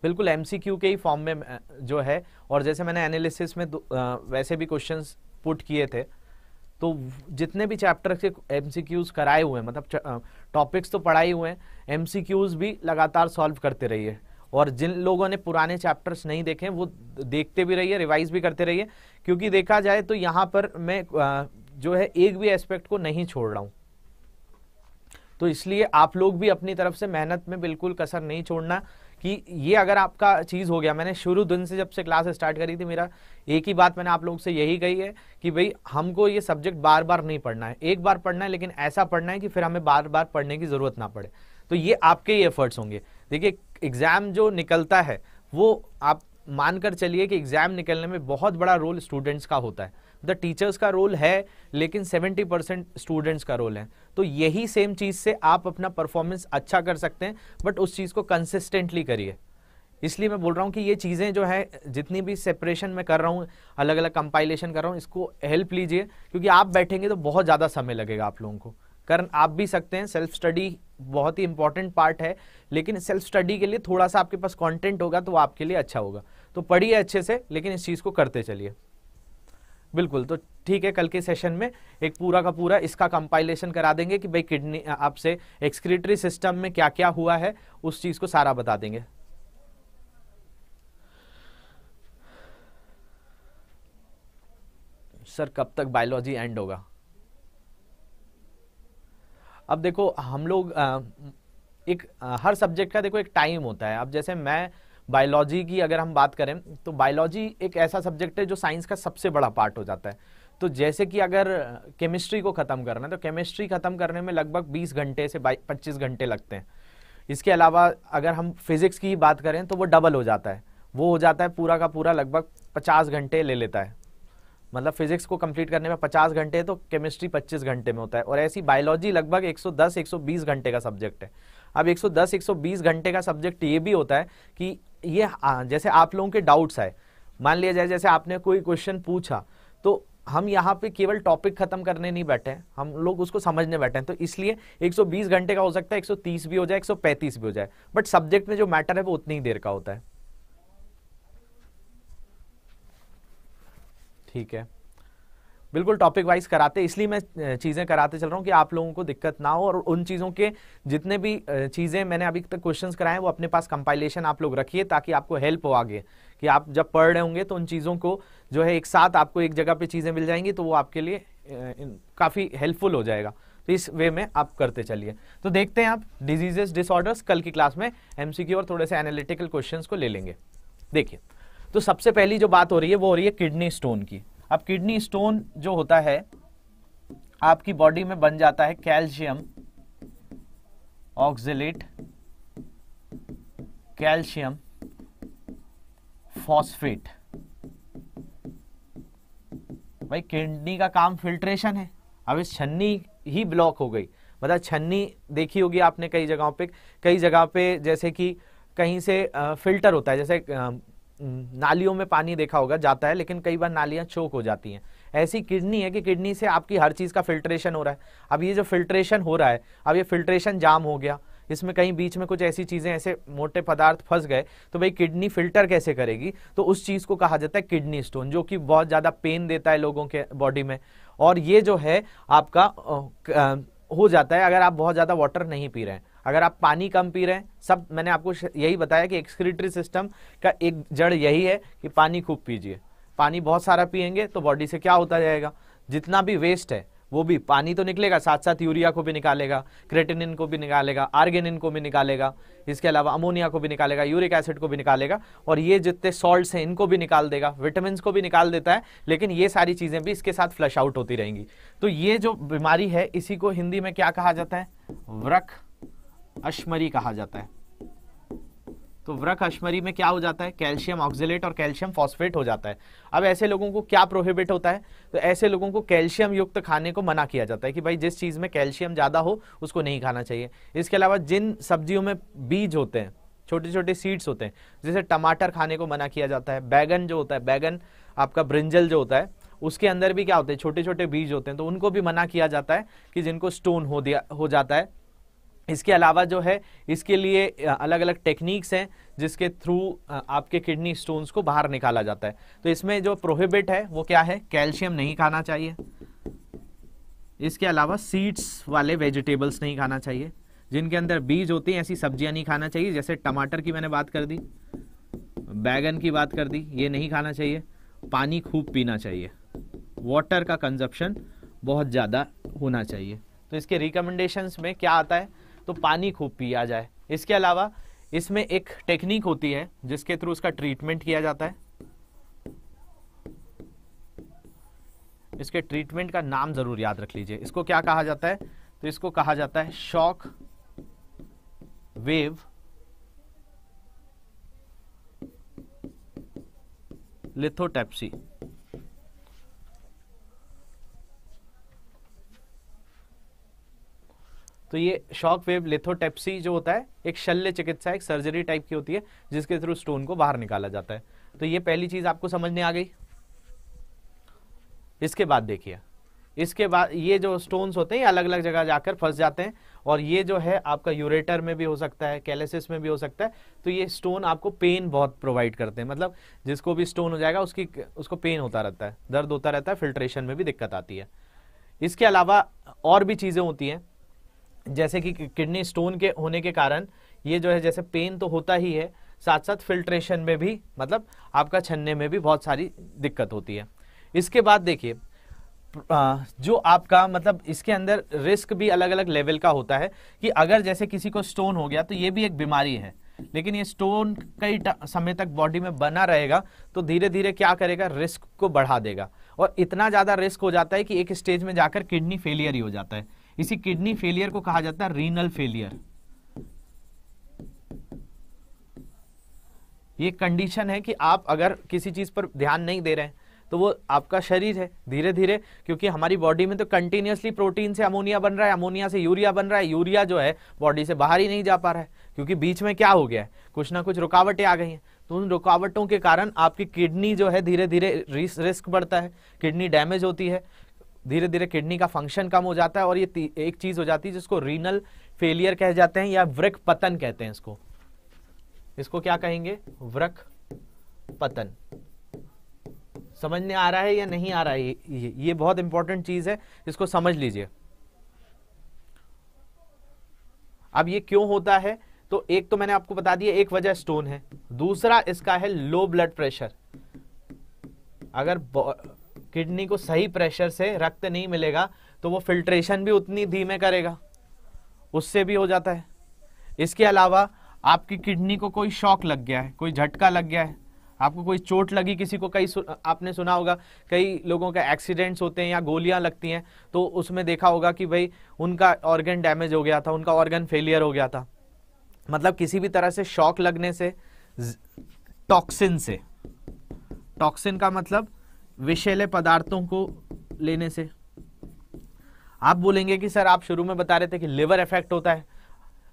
बिल्कुल एमसीक्यू के ही फॉर्म में जो है और जैसे मैंने एनालिसिस में वैसे भी क्वेश्चंस पुट किए थे तो जितने भी चैप्टर के एमसीक्यूज कराए हुए हैं मतलब टॉपिक्स तो पढ़ाए हुए हैं एमसीक्यूज भी लगातार सॉल्व करते रहिए और जिन लोगों ने पुराने चैप्टर्स नहीं देखे वो देखते भी रहिए रिवाइज भी करते रहिए क्योंकि देखा जाए तो यहाँ पर मैं जो है एक भी एस्पेक्ट को नहीं छोड़ रहा हूँ तो इसलिए आप लोग भी अपनी तरफ से मेहनत में बिल्कुल कसर नहीं छोड़ना कि ये अगर आपका चीज़ हो गया मैंने शुरू दिन से जब से क्लास स्टार्ट करी थी मेरा एक ही बात मैंने आप लोग से यही कही है कि भाई हमको ये सब्जेक्ट बार बार नहीं पढ़ना है एक बार पढ़ना है लेकिन ऐसा पढ़ना है कि फिर हमें बार बार पढ़ने की ज़रूरत ना पड़े तो ये आपके ही एफर्ट्स होंगे देखिए एग्ज़ाम जो निकलता है वो आप मानकर चलिए कि एग्ज़ाम निकलने में बहुत बड़ा रोल स्टूडेंट्स का होता है द टीचर्स का रोल है लेकिन 70 परसेंट स्टूडेंट्स का रोल है तो यही सेम चीज़ से आप अपना परफॉर्मेंस अच्छा कर सकते हैं बट उस चीज़ को कंसिस्टेंटली करिए इसलिए मैं बोल रहा हूँ कि ये चीज़ें जो है जितनी भी सेपरेशन मैं कर रहा हूँ अलग अलग कंपाइलेशन कर रहा हूँ इसको हेल्प लीजिए क्योंकि आप बैठेंगे तो बहुत ज़्यादा समय लगेगा आप लोगों को कारण आप भी सकते हैं सेल्फ स्टडी बहुत ही इंपॉर्टेंट पार्ट है लेकिन सेल्फ स्टडी के लिए थोड़ा सा आपके पास कंटेंट होगा तो आपके लिए अच्छा होगा तो पढ़िए अच्छे से लेकिन इस चीज़ को करते चलिए बिल्कुल तो ठीक है कल के सेशन में एक पूरा का पूरा इसका कंपाइलेशन करा देंगे कि भाई किडनी आपसे एक्सक्रीटरी सिस्टम में क्या क्या हुआ है उस चीज़ को सारा बता देंगे सर कब तक बायोलॉजी एंड होगा अब देखो हम लोग एक हर सब्जेक्ट का देखो एक टाइम होता है अब जैसे मैं बायोलॉजी की अगर हम बात करें तो बायोलॉजी एक ऐसा सब्जेक्ट है जो साइंस का सबसे बड़ा पार्ट हो जाता है तो जैसे कि अगर केमिस्ट्री को ख़त्म करना है तो केमिस्ट्री ख़त्म करने में लगभग 20 घंटे से 25 घंटे लगते हैं इसके अलावा अगर हम फिज़िक्स की बात करें तो वो डबल हो जाता है वो हो जाता है पूरा का पूरा लगभग 50 घंटे ले लेता है मतलब फिजिक्स को कंप्लीट करने में 50 घंटे तो केमिस्ट्री 25 घंटे में होता है और ऐसी बायोलॉजी लगभग 110 120 घंटे का सब्जेक्ट है अब 110 120 घंटे का सब्जेक्ट ये भी होता है कि ये जैसे आप लोगों के डाउट्स आए मान लिया जाए जैसे आपने कोई क्वेश्चन पूछा तो हम यहाँ पे केवल टॉपिक खत्म करने नहीं बैठे हैं हम लोग उसको समझने बैठे हैं तो इसलिए 120 घंटे का हो सकता है 130 भी हो जाए 135 भी हो जाए बट सब्जेक्ट में जो मैटर है वो उतनी ही देर का होता है ठीक है बिल्कुल टॉपिक वाइज कराते इसलिए मैं चीज़ें कराते चल रहा हूँ कि आप लोगों को दिक्कत ना हो और उन चीज़ों के जितने भी चीज़ें मैंने अभी तक क्वेश्चन कराए वो अपने पास कंपाइलेशन आप लोग रखिए ताकि आपको हेल्प हो आगे कि आप जब पढ़ रहे होंगे तो उन चीज़ों को जो है एक साथ आपको एक जगह पे चीज़ें मिल जाएंगी तो वो आपके लिए काफ़ी हेल्पफुल हो जाएगा तो इस वे में आप करते चलिए तो देखते हैं आप डिजीजेस डिसऑर्डर्स कल की क्लास में एमसीक्यू और थोड़े से एनालिटिकल क्वेश्चंस को ले लेंगे देखिए तो सबसे पहली जो बात हो रही है वो हो रही है किडनी स्टोन की अब किडनी स्टोन जो होता है आपकी बॉडी में बन जाता है कैल्शियम ऑक्सिलेट कैल्शियम फॉस्फेट भाई किडनी का काम फिल्ट्रेशन है अब इस छन्नी ही ब्लॉक हो गई मतलब छन्नी देखी होगी आपने कई जगहों पे कई जगह पे जैसे कि कहीं से फिल्टर होता है जैसे नालियों में पानी देखा होगा जाता है लेकिन कई बार नालियाँ चोक हो जाती हैं ऐसी किडनी है कि किडनी से आपकी हर चीज़ का फिल्ट्रेशन हो रहा है अब ये जो फिल्ट्रेशन हो रहा है अब ये फिल्ट्रेशन जाम हो गया इसमें कहीं बीच में कुछ ऐसी चीज़ें ऐसे मोटे पदार्थ फंस गए तो भाई किडनी फिल्टर कैसे करेगी तो उस चीज़ को कहा जाता है किडनी स्टोन जो कि बहुत ज़्यादा पेन देता है लोगों के बॉडी में और ये जो है आपका हो जाता है अगर आप बहुत ज़्यादा वाटर नहीं पी रहे हैं अगर आप पानी कम पी रहे हैं सब मैंने आपको यही बताया कि एक्सक्रीटरी सिस्टम का एक जड़ यही है कि पानी खूब पीजिए पानी बहुत सारा पियेंगे तो बॉडी से क्या होता जाएगा जितना भी वेस्ट है वो भी पानी तो निकलेगा साथ साथ यूरिया को भी निकालेगा क्रेटिनिन को भी निकालेगा आर्गेनिन को भी निकालेगा इसके अलावा अमोनिया को भी निकालेगा यूरिक एसिड को भी निकालेगा और ये जितने सॉल्ट्स हैं इनको भी निकाल देगा विटामिन को भी निकाल देता है लेकिन ये सारी चीज़ें भी इसके साथ फ्लश आउट होती रहेंगी तो ये जो बीमारी है इसी को हिंदी में क्या कहा जाता है वृक्ष अश्मरी कहा जाता है तो व्रक अश्मरी में क्या हो जाता है कैल्शियम ऑक्सिलेट और कैल्शियम फॉस्फेट हो जाता है अब ऐसे लोगों को क्या प्रोहिबिट होता है तो ऐसे लोगों को कैल्शियम युक्त खाने को मना किया जाता है कि भाई जिस चीज़ में कैल्शियम ज़्यादा हो उसको नहीं खाना चाहिए इसके अलावा जिन सब्जियों में बीज होते हैं छोटे छोटे सीड्स होते हैं जैसे टमाटर खाने को मना किया जाता है बैगन जो होता है बैगन आपका ब्रिंजल जो होता है उसके अंदर भी क्या होते हैं छोटे छोटे बीज होते हैं तो उनको भी मना किया जाता है कि जिनको स्टोन हो दिया हो जाता है इसके अलावा जो है इसके लिए अलग अलग टेक्निक्स हैं जिसके थ्रू आपके किडनी स्टोन्स को बाहर निकाला जाता है तो इसमें जो प्रोहिबिट है वो क्या है कैल्शियम नहीं खाना चाहिए इसके अलावा सीड्स वाले वेजिटेबल्स नहीं खाना चाहिए जिनके अंदर बीज होते हैं ऐसी सब्जियां नहीं खाना चाहिए जैसे टमाटर की मैंने बात कर दी बैगन की बात कर दी ये नहीं खाना चाहिए पानी खूब पीना चाहिए वाटर का कंजप्शन बहुत ज़्यादा होना चाहिए तो इसके रिकमेंडेशंस में क्या आता है तो पानी खूब पिया जाए इसके अलावा इसमें एक टेक्निक होती है जिसके थ्रू उसका ट्रीटमेंट किया जाता है इसके ट्रीटमेंट का नाम जरूर याद रख लीजिए इसको क्या कहा जाता है तो इसको कहा जाता है शॉक वेव लिथोटेप्सी तो ये शॉक वेव लेथोटेप्सी जो होता है एक शल्य चिकित्सा एक सर्जरी टाइप की होती है जिसके थ्रू स्टोन को बाहर निकाला जाता है तो ये पहली चीज आपको समझ नहीं आ गई इसके बाद देखिए इसके बाद ये जो स्टोन्स होते हैं अलग अलग जगह जाकर फंस जाते हैं और ये जो है आपका यूरेटर में भी हो सकता है कैलेसिस में भी हो सकता है तो ये स्टोन आपको पेन बहुत प्रोवाइड करते हैं मतलब जिसको भी स्टोन हो जाएगा उसकी उसको पेन होता रहता है दर्द होता रहता है फिल्ट्रेशन में भी दिक्कत आती है इसके अलावा और भी चीज़ें होती हैं जैसे कि किडनी स्टोन के होने के कारण ये जो है जैसे पेन तो होता ही है साथ साथ फिल्ट्रेशन में भी मतलब आपका छनने में भी बहुत सारी दिक्कत होती है इसके बाद देखिए जो आपका मतलब इसके अंदर रिस्क भी अलग अलग लेवल का होता है कि अगर जैसे किसी को स्टोन हो गया तो ये भी एक बीमारी है लेकिन ये स्टोन कई समय तक बॉडी में बना रहेगा तो धीरे धीरे क्या करेगा रिस्क को बढ़ा देगा और इतना ज़्यादा रिस्क हो जाता है कि एक स्टेज में जाकर किडनी फेलियर ही हो जाता है इसी किडनी फेलियर को कहा जाता है रीनल फेलियर ये कंडीशन है कि आप अगर किसी चीज पर ध्यान नहीं दे रहे हैं तो वो आपका शरीर है धीरे धीरे क्योंकि हमारी बॉडी में तो कंटिन्यूसली प्रोटीन से अमोनिया बन रहा है अमोनिया से यूरिया बन रहा है यूरिया जो है बॉडी से बाहर ही नहीं जा पा रहा है क्योंकि बीच में क्या हो गया है कुछ ना कुछ रुकावटें आ गई हैं तो उन रुकावटों के कारण आपकी किडनी जो है धीरे धीरे रिस्क बढ़ता है किडनी डैमेज होती है धीरे धीरे किडनी का फंक्शन कम हो जाता है और ये एक चीज़ हो जाती है जिसको रीनल फेलियर कह जाते हैं या वृक पतन कहते हैं इसको इसको क्या कहेंगे वृक पतन समझ में आ रहा है या नहीं आ रहा है ये ये बहुत इंपॉर्टेंट चीज़ है इसको समझ लीजिए अब ये क्यों होता है तो एक तो मैंने आपको बता दिया एक वजह स्टोन है दूसरा इसका है लो ब्लड प्रेशर अगर किडनी को सही प्रेशर से रक्त नहीं मिलेगा तो वो फिल्ट्रेशन भी उतनी धीमे करेगा उससे भी हो जाता है इसके अलावा आपकी किडनी को कोई शॉक लग गया है कोई झटका लग गया है आपको कोई चोट लगी किसी को कई सु, आपने सुना होगा कई लोगों का एक्सीडेंट्स होते हैं या गोलियां लगती हैं तो उसमें देखा होगा कि भाई उनका ऑर्गन डैमेज हो गया था उनका ऑर्गन फेलियर हो गया था मतलब किसी भी तरह से शॉक लगने से टॉक्सिन से टॉक्सिन का मतलब विषैले पदार्थों को लेने से आप बोलेंगे कि सर आप शुरू में बता रहे थे कि लिवर इफेक्ट होता है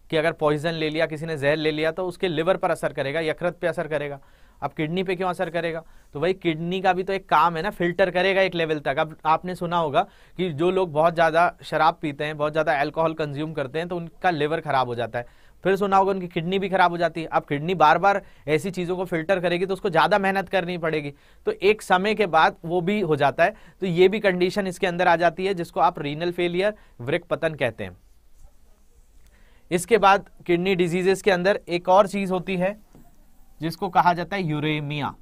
कि अगर पॉइजन ले लिया किसी ने जहर ले लिया तो उसके लिवर पर असर करेगा यकृत पे असर करेगा अब किडनी पे क्यों असर करेगा तो भाई किडनी का भी तो एक काम है ना फिल्टर करेगा एक लेवल तक अब आपने सुना होगा कि जो लोग बहुत ज़्यादा शराब पीते हैं बहुत ज़्यादा एल्कोहल कंज्यूम करते हैं तो उनका लिवर खराब हो जाता है फिर सुना होगा उनकी किडनी भी खराब हो जाती है अब किडनी बार बार ऐसी चीज़ों को फिल्टर करेगी तो उसको ज़्यादा मेहनत करनी पड़ेगी तो एक समय के बाद वो भी हो जाता है तो ये भी कंडीशन इसके अंदर आ जाती है जिसको आप रीनल फेलियर वृक पतन कहते हैं इसके बाद किडनी डिजीजेस के अंदर एक और चीज़ होती है जिसको कहा जाता है यूरेमिया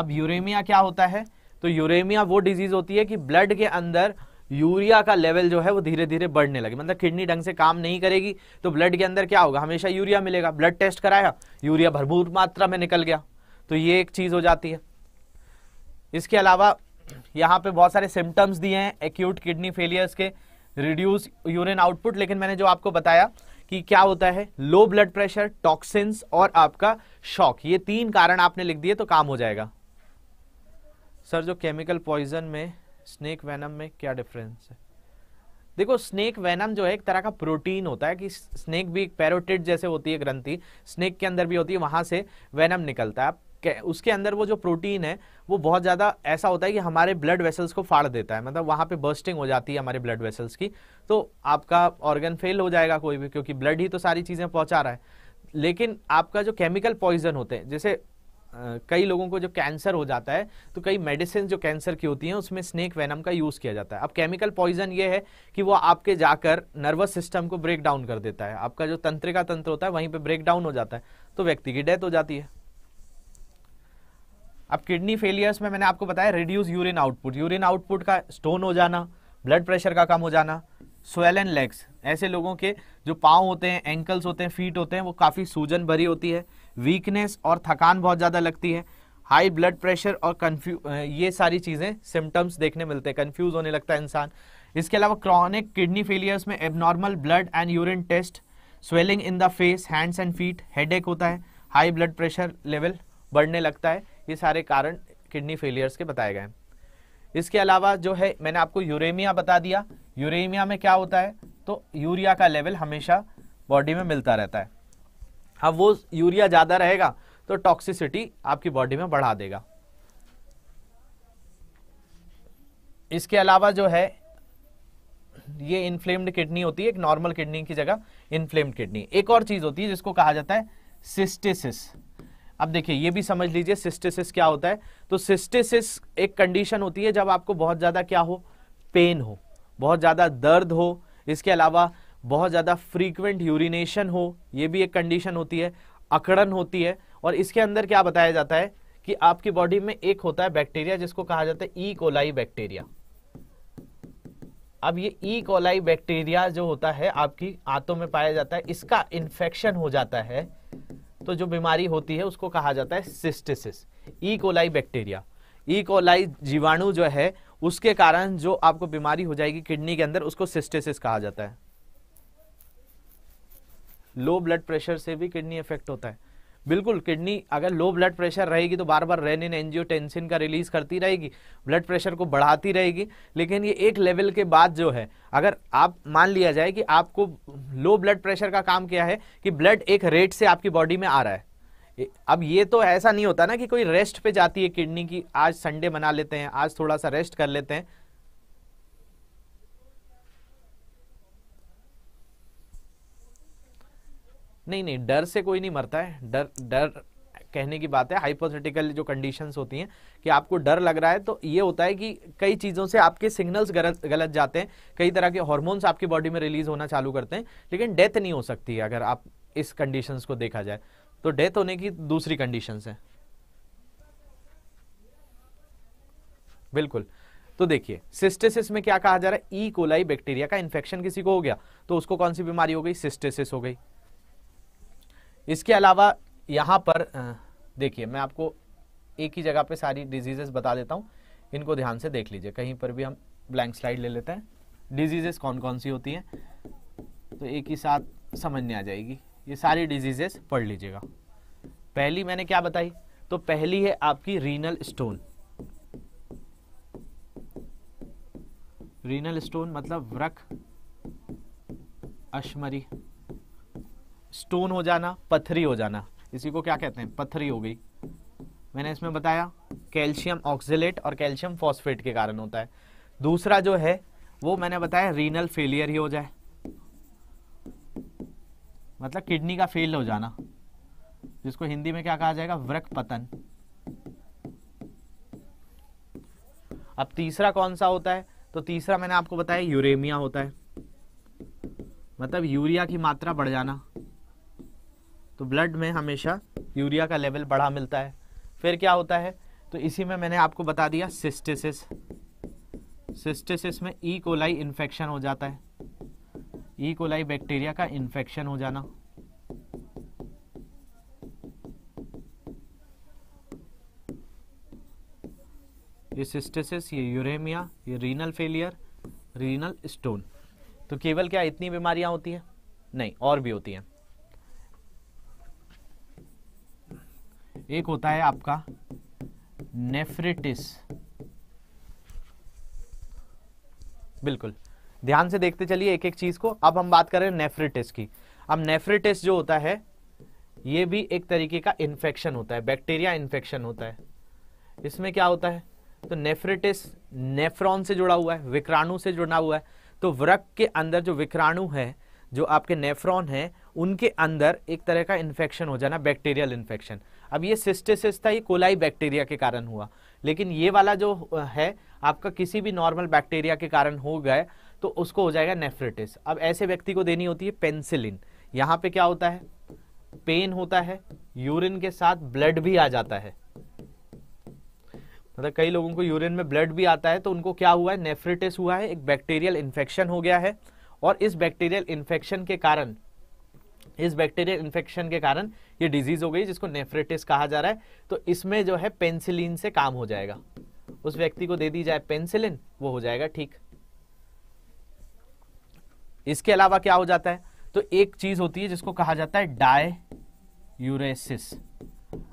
अब यूरेमिया क्या होता है तो यूरेमिया वो डिजीज होती है कि ब्लड के अंदर यूरिया का लेवल जो है वो धीरे धीरे बढ़ने लगे मतलब किडनी ढंग से काम नहीं करेगी तो ब्लड के अंदर क्या होगा हमेशा यूरिया मिलेगा ब्लड टेस्ट कराया यूरिया भरपूर मात्रा में निकल गया तो ये एक चीज़ हो जाती है इसके अलावा यहाँ पे बहुत सारे सिम्टम्स दिए हैं एक्यूट किडनी फेलियर्स के रिड्यूस यूरिन आउटपुट लेकिन मैंने जो आपको बताया कि क्या होता है लो ब्लड प्रेशर टॉक्सिन्स और आपका शॉक ये तीन कारण आपने लिख दिए तो काम हो जाएगा सर जो केमिकल पॉइजन में स्नेक वैनम में क्या डिफरेंस है देखो स्नेक वैनम जो है एक तरह का प्रोटीन होता है कि स्नेक भी पैरोटिड जैसे होती है ग्रंथि स्नेक के अंदर भी होती है वहां से वैनम निकलता है उसके अंदर वो जो प्रोटीन है वो बहुत ज़्यादा ऐसा होता है कि हमारे ब्लड वेसल्स को फाड़ देता है मतलब वहां पे बर्स्टिंग हो जाती है हमारे ब्लड वेसल्स की तो आपका ऑर्गन फेल हो जाएगा कोई भी क्योंकि ब्लड ही तो सारी चीज़ें पहुँचा रहा है लेकिन आपका जो केमिकल पॉइजन होते हैं जैसे कई लोगों को जब कैंसर हो जाता है तो कई मेडिसिन जो कैंसर की होती हैं उसमें स्नेक वेनम का यूज़ किया जाता है अब केमिकल पॉइजन ये है कि वो आपके जाकर नर्वस सिस्टम को ब्रेक डाउन कर देता है आपका जो तंत्रिका तंत्र होता है वहीं पर ब्रेक डाउन हो जाता है तो व्यक्ति की डेथ हो जाती है अब किडनी फेलियर्स में मैंने आपको बताया reduce urine output urine output का स्टोन हो जाना ब्लड प्रेशर का कम हो जाना स्वेल एंड लेग्स ऐसे लोगों के जो पाँव होते हैं एंकल्स होते हैं फीट होते हैं वो काफ़ी सूजन भरी होती है वीकनेस और थकान बहुत ज़्यादा लगती है हाई ब्लड प्रेशर और कन्फ्यू ये सारी चीज़ें सिम्टम्स देखने मिलते हैं कन्फ्यूज होने लगता है इंसान इसके अलावा क्रॉनिक किडनी फेलियर्स में abnormal blood and urine test swelling in the face hands and feet head होता है हाई ब्लड प्रेशर लेवल बढ़ने लगता है ये सारे कारण किडनी फेलियर्स के बताए गए हैं इसके अलावा जो है मैंने आपको यूरेमिया बता दिया यूरेमिया में क्या होता है तो यूरिया का लेवल हमेशा बॉडी में मिलता रहता है अब हाँ, वो यूरिया ज़्यादा रहेगा तो टॉक्सिसिटी आपकी बॉडी में बढ़ा देगा इसके अलावा जो है ये इन्फ्लेम्ड किडनी होती है एक नॉर्मल किडनी की जगह इन्फ्लेम्ड किडनी एक और चीज़ होती है जिसको कहा जाता है सिस्टेसिस अब देखिए ये भी समझ लीजिए सिस्टेसिस क्या होता है तो सिस्टेसिस एक कंडीशन होती है जब आपको बहुत ज़्यादा क्या हो पेन हो बहुत ज़्यादा दर्द हो इसके अलावा बहुत ज़्यादा फ्रीक्वेंट यूरिनेशन हो ये भी एक कंडीशन होती है अकड़न होती है और इसके अंदर क्या बताया जाता है कि आपकी बॉडी में एक होता है बैक्टीरिया जिसको कहा जाता है ई कोलाई बैक्टीरिया अब ये ई कोलाई बैक्टीरिया जो होता है आपकी आंतों में पाया जाता है इसका इंफेक्शन हो जाता है तो जो बीमारी होती है उसको कहा जाता है cystitis E coli bacteria E coli जीवाणु जो है उसके कारण जो आपको बीमारी हो जाएगी किडनी के अंदर उसको सिस्टिसिस कहा जाता है लो ब्लड प्रेशर से भी किडनी इफेक्ट होता है बिल्कुल किडनी अगर लो ब्लड प्रेशर रहेगी तो बार बार रेनिन एनजीओ का रिलीज करती रहेगी ब्लड प्रेशर को बढ़ाती रहेगी लेकिन ये एक लेवल के बाद जो है अगर आप मान लिया जाए कि आपको लो ब्लड प्रेशर का काम क्या है कि ब्लड एक रेट से आपकी बॉडी में आ रहा है अब ये तो ऐसा नहीं होता ना कि कोई रेस्ट पे जाती है किडनी की आज संडे मना लेते हैं आज थोड़ा सा रेस्ट कर लेते हैं नहीं नहीं डर से कोई नहीं मरता है डर डर कहने की बात है हाइपोथेटिकल जो कंडीशंस होती हैं कि आपको डर लग रहा है तो ये होता है कि कई चीज़ों से आपके सिग्नल्स गलत गलत जाते हैं कई तरह के हॉर्मोन्स आपकी बॉडी में रिलीज होना चालू करते हैं लेकिन डेथ नहीं हो सकती है अगर आप इस कंडीशंस को देखा जाए तो डेथ होने की दूसरी कंडीशन है बिल्कुल तो देखिए सिस्टेसिस में क्या कहा जा रहा है ई कोलाई बैक्टीरिया का इन्फेक्शन किसी को हो गया तो उसको कौन सी बीमारी हो गई सिस्टेसिस हो गई इसके अलावा यहाँ पर देखिए मैं आपको एक ही जगह पे सारी डिजीजेस बता देता हूँ इनको ध्यान से देख लीजिए कहीं पर भी हम ब्लैंक स्लाइड ले लेते हैं डिजीजेस कौन कौन सी होती हैं तो एक ही साथ समझ में आ जाएगी ये सारी डिजीजेस पढ़ लीजिएगा पहली मैंने क्या बताई तो पहली है आपकी रीनल स्टोन रीनल स्टोन मतलब व्रक अश्मरी स्टोन हो जाना पथरी हो जाना इसी को क्या कहते हैं पथरी हो गई मैंने इसमें बताया कैल्शियम ऑक्सीट और कैल्शियम फॉस्फेट के कारण होता है दूसरा जो है वो मैंने बताया रीनल फेलियर ही हो जाए मतलब किडनी का फेल हो जाना जिसको हिंदी में क्या कहा जाएगा वृक पतन अब तीसरा कौन सा होता है तो तीसरा मैंने आपको बताया यूरेमिया होता है मतलब यूरिया की मात्रा बढ़ जाना तो ब्लड में हमेशा यूरिया का लेवल बढ़ा मिलता है फिर क्या होता है तो इसी में मैंने आपको बता दिया सिस्टेसिस सिस्टेसिस में ई कोलाई इन्फेक्शन हो जाता है ई कोलाई बैक्टीरिया का इन्फेक्शन हो जाना ये सिस्टेसिस ये यूरेमिया ये रीनल फेलियर रीनल स्टोन तो केवल क्या इतनी बीमारियां होती हैं नहीं और भी होती हैं एक होता है आपका नेफ्रिटिस बिल्कुल ध्यान से देखते चलिए एक एक चीज को अब हम बात करें नेफ्रिटिस की अब नेफ्रिटिस जो होता है ये भी एक तरीके का इंफेक्शन होता है बैक्टीरिया इन्फेक्शन होता है इसमें क्या होता है तो नेफ्रिटिस नेफ्रॉन से जुड़ा हुआ है विक्राणु से जुड़ा हुआ है तो वृक के अंदर जो विक्राणु है जो आपके नेफ्रॉन है उनके अंदर एक तरह का इन्फेक्शन हो जाना बैक्टीरियल इन्फेक्शन अब ये सिस्टेसिस था ये कोलाई बैक्टीरिया के कारण हुआ लेकिन ये वाला जो है आपका किसी भी नॉर्मल बैक्टीरिया के कारण हो गए तो उसको हो जाएगा नेफ्रेटिस अब ऐसे व्यक्ति को देनी होती है पेंसिलिन यहाँ पे क्या होता है पेन होता है यूरिन के साथ ब्लड भी आ जाता है मतलब कई लोगों को यूरिन में ब्लड भी आता है तो उनको क्या हुआ है नेफ्रिटिस हुआ है एक बैक्टीरियल इन्फेक्शन हो गया है और इस बैक्टीरियल इन्फेक्शन के कारण इस बैक्टीरियल इन्फेक्शन के कारण ये डिजीज हो गई जिसको नेफ्रेटिस कहा जा रहा है तो इसमें जो है पेंसिलिन से काम हो जाएगा उस व्यक्ति को दे दी जाए पेंसिलिन वो हो जाएगा ठीक इसके अलावा क्या हो जाता है तो एक चीज होती है जिसको कहा जाता है डाय यूरेसिस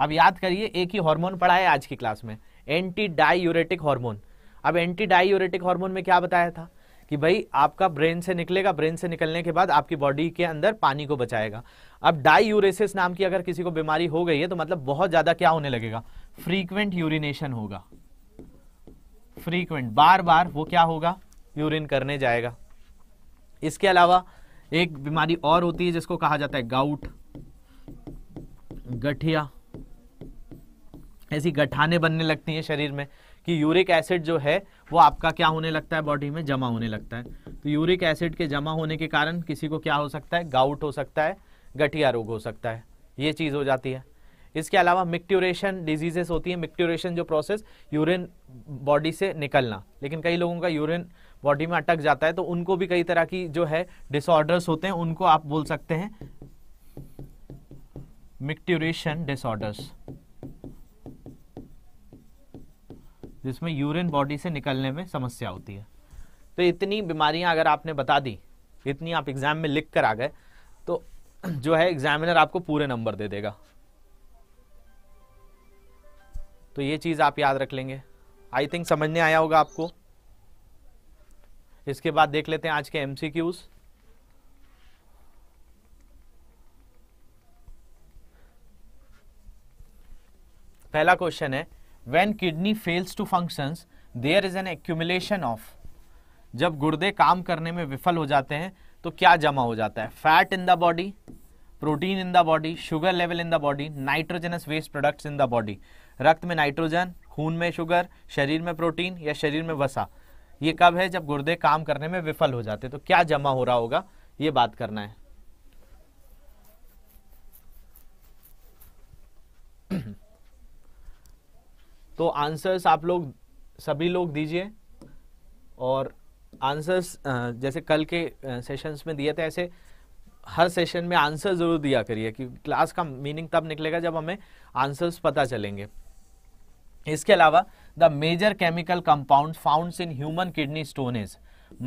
अब याद करिए एक ही हार्मोन पढ़ा है आज की क्लास में एंटी डायूरेटिक हार्मोन अब एंटी डायूरेटिक हार्मोन में क्या बताया था कि भाई आपका ब्रेन से निकलेगा ब्रेन से निकलने के बाद आपकी बॉडी के अंदर पानी को बचाएगा अब डाई यूरेसिस नाम की अगर किसी को बीमारी हो गई है तो मतलब बहुत ज़्यादा क्या होने लगेगा फ्रीक्वेंट यूरिनेशन होगा फ्रीक्वेंट बार बार वो क्या होगा यूरिन करने जाएगा इसके अलावा एक बीमारी और होती है जिसको कहा जाता है गाउट गठिया ऐसी गठाने बनने लगती हैं शरीर में कि यूरिक एसिड जो है वो आपका क्या होने लगता है बॉडी में जमा होने लगता है तो यूरिक एसिड के जमा होने के कारण किसी को क्या हो सकता है गाउट हो सकता है गठिया रोग हो सकता है ये चीज़ हो जाती है इसके अलावा मिक्ट्यूरेशन डिजीजेस होती है मिक्ट्यूरेशन जो प्रोसेस यूरिन बॉडी से निकलना लेकिन कई लोगों का यूरिन बॉडी में अटक जाता है तो उनको भी कई तरह की जो है डिसऑर्डर्स होते हैं उनको आप बोल सकते हैं मिक्ट्यूरेशन डिसऑर्डर्स जिसमें यूरिन बॉडी से निकलने में समस्या होती है तो इतनी बीमारियां अगर आपने बता दी इतनी आप एग्ज़ाम में लिख कर आ गए तो जो है एग्जामिनर आपको पूरे नंबर दे देगा तो ये चीज़ आप याद रख लेंगे आई थिंक समझने आया होगा आपको इसके बाद देख लेते हैं आज के एम क्यूज़ पहला क्वेश्चन है when kidney fails to functions there is an accumulation of जब गुर्दे काम करने में विफल हो जाते हैं तो क्या जमा हो जाता है fat in the body protein in the body sugar level in the body nitrogenous waste products in the body रक्त में नाइट्रोजन खून में शुगर शरीर में प्रोटीन या शरीर में वसा ये कब है जब गुर्दे काम करने में विफल हो जाते हैं तो क्या जमा हो रहा होगा ये बात करना है तो आंसर्स आप लोग सभी लोग दीजिए और आंसर्स जैसे कल के सेशंस में दिए थे ऐसे हर सेशन में आंसर ज़रूर दिया करिए कि क्लास का मीनिंग तब निकलेगा जब हमें आंसर्स पता चलेंगे इसके अलावा the major chemical compound found in human kidney stone is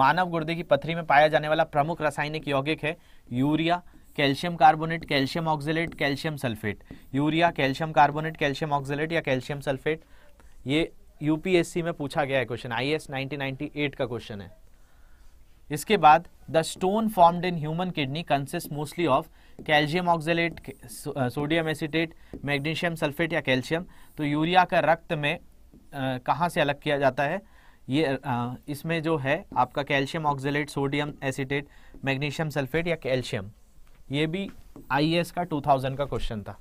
मानव गुर्दे की पथरी में पाया जाने वाला प्रमुख रासायनिक यौगिक है urea calcium carbonate calcium oxalate calcium sulphate urea calcium carbonate calcium oxalate या कैल्शियम सल्फेट ये यूपीएससी में पूछा गया है क्वेश्चन आई एस का क्वेश्चन है इसके बाद the stone formed in human kidney consist mostly of calcium oxalate sodium acetate magnesium sulphate या कैल्शियम तो यूरिया का रक्त में uh, कहाँ से अलग किया जाता है ये uh, इसमें जो है आपका calcium oxalate sodium acetate magnesium sulphate या कैल्शियम ये भी आई का 2000 का क्वेश्चन था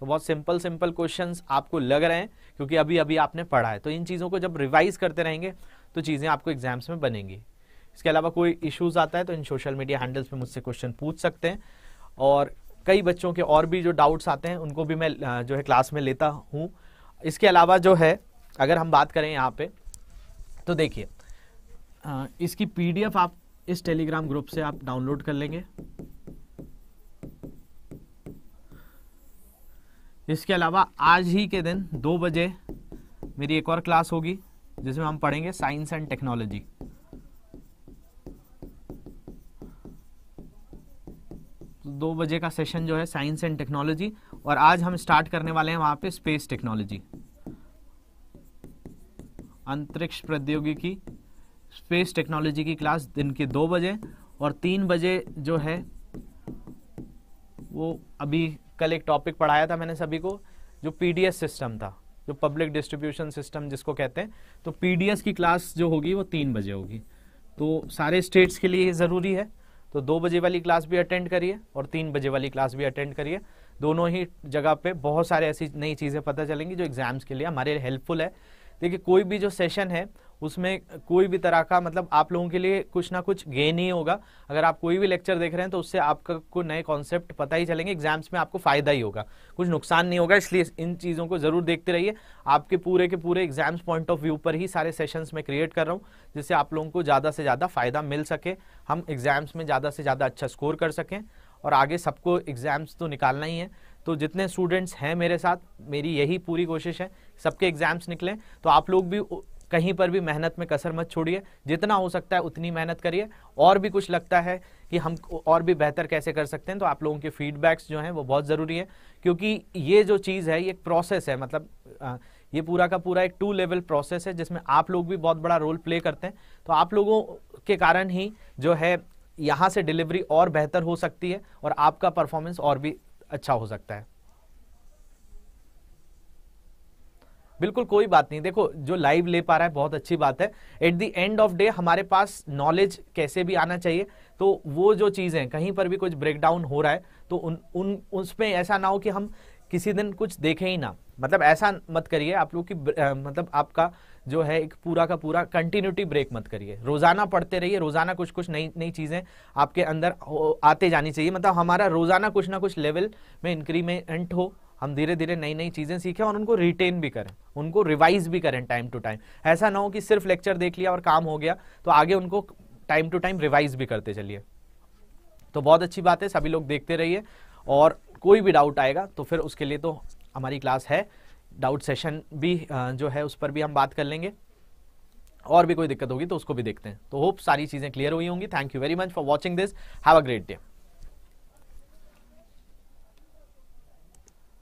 तो बहुत सिंपल सिंपल क्वेश्चन आपको लग रहे हैं क्योंकि अभी अभी आपने पढ़ा है तो इन चीज़ों को जब रिवाइज करते रहेंगे तो चीज़ें आपको एग्जाम्स में बनेंगी इसके अलावा कोई इश्यूज़ आता है तो इन सोशल मीडिया हैंडल्स पे मुझसे क्वेश्चन पूछ सकते हैं और कई बच्चों के और भी जो डाउट्स आते हैं उनको भी मैं जो है क्लास में लेता हूँ इसके अलावा जो है अगर हम बात करें यहाँ पे तो देखिए इसकी पीडीएफ आप इस टेलीग्राम ग्रुप से आप डाउनलोड कर लेंगे इसके अलावा आज ही के दिन दो बजे मेरी एक और क्लास होगी जिसमें हम पढ़ेंगे साइंस एंड टेक्नोलॉजी तो दो बजे का सेशन जो है साइंस एंड टेक्नोलॉजी और आज हम स्टार्ट करने वाले हैं वहाँ पे स्पेस टेक्नोलॉजी अंतरिक्ष प्रौद्योगिकी स्पेस टेक्नोलॉजी की क्लास दिन के दो बजे और तीन बजे जो है वो अभी कल एक टॉपिक पढ़ाया था मैंने सभी को जो पीडीएस सिस्टम था जो पब्लिक डिस्ट्रीब्यूशन सिस्टम जिसको कहते हैं तो पीडीएस की क्लास जो होगी वो तीन बजे होगी तो सारे स्टेट्स के लिए ज़रूरी है तो दो बजे वाली क्लास भी अटेंड करिए और तीन बजे वाली क्लास भी अटेंड करिए दोनों ही जगह पे बहुत सारे ऐसी नई चीज़ें पता चलेंगी जो एग्ज़ाम्स के लिए हमारे हेल्पफुल है देखिए कोई भी जो सेशन है उसमें कोई भी तरह का मतलब आप लोगों के लिए कुछ ना कुछ गेन ही होगा अगर आप कोई भी लेक्चर देख रहे हैं तो उससे आपको नए कॉन्सेप्ट पता ही चलेंगे एग्जाम्स में आपको फायदा ही होगा कुछ नुकसान नहीं होगा इसलिए इन चीज़ों को ज़रूर देखते रहिए आपके पूरे के पूरे एग्जाम्स पॉइंट ऑफ व्यू पर ही सारे सेशंस में क्रिएट कर रहा हूँ जिससे आप लोगों को ज़्यादा से ज़्यादा फ़ायदा मिल सके हम एग्ज़ाम्स में ज़्यादा से ज़्यादा अच्छा स्कोर कर सकें और आगे सबको एग्ज़ाम्स तो निकालना ही है तो जितने स्टूडेंट्स हैं मेरे साथ मेरी यही पूरी कोशिश है सबके एग्ज़ाम्स निकलें तो आप लोग भी कहीं पर भी मेहनत में कसर मत छोड़िए जितना हो सकता है उतनी मेहनत करिए और भी कुछ लगता है कि हम और भी बेहतर कैसे कर सकते हैं तो आप लोगों के फीडबैक्स जो हैं वो बहुत ज़रूरी है क्योंकि ये जो चीज़ है ये एक प्रोसेस है मतलब ये पूरा का पूरा एक टू लेवल प्रोसेस है जिसमें आप लोग भी बहुत बड़ा रोल प्ले करते हैं तो आप लोगों के कारण ही जो है यहाँ से डिलीवरी और बेहतर हो सकती है और आपका परफॉर्मेंस और भी अच्छा हो सकता है बिल्कुल कोई बात नहीं देखो जो लाइव ले पा रहा है बहुत अच्छी बात है at the end of day हमारे पास नॉलेज कैसे भी आना चाहिए तो वो जो चीज़ें कहीं पर भी कुछ ब्रेकडाउन हो रहा है तो उन उन उसमें ऐसा ना हो कि हम किसी दिन कुछ देखें ही ना मतलब ऐसा मत करिए आप लोग की मतलब आपका जो है एक पूरा का पूरा कंटिन्यूटी ब्रेक मत करिए रोज़ाना पढ़ते रहिए रोज़ाना कुछ कुछ नई नई चीज़ें आपके अंदर आते जानी चाहिए मतलब हमारा रोज़ाना कुछ ना कुछ लेवल में इंक्रीमेंट हो हम धीरे धीरे नई नई चीज़ें सीखें और उनको रिटेन भी करें उनको रिवाइज भी करें टाइम टू टाइम ऐसा ना हो कि सिर्फ लेक्चर देख लिया और काम हो गया तो आगे उनको टाइम टू टाइम रिवाइज भी करते चलिए तो बहुत अच्छी बात है सभी लोग देखते रहिए और कोई भी डाउट आएगा तो फिर उसके लिए तो हमारी क्लास है डाउट सेशन भी जो है उस पर भी हम बात कर लेंगे और भी कोई दिक्कत होगी तो उसको भी देखते हैं तो होप सारी चीज़ें क्लियर हुई होंगी thank you very much for watching this have a great day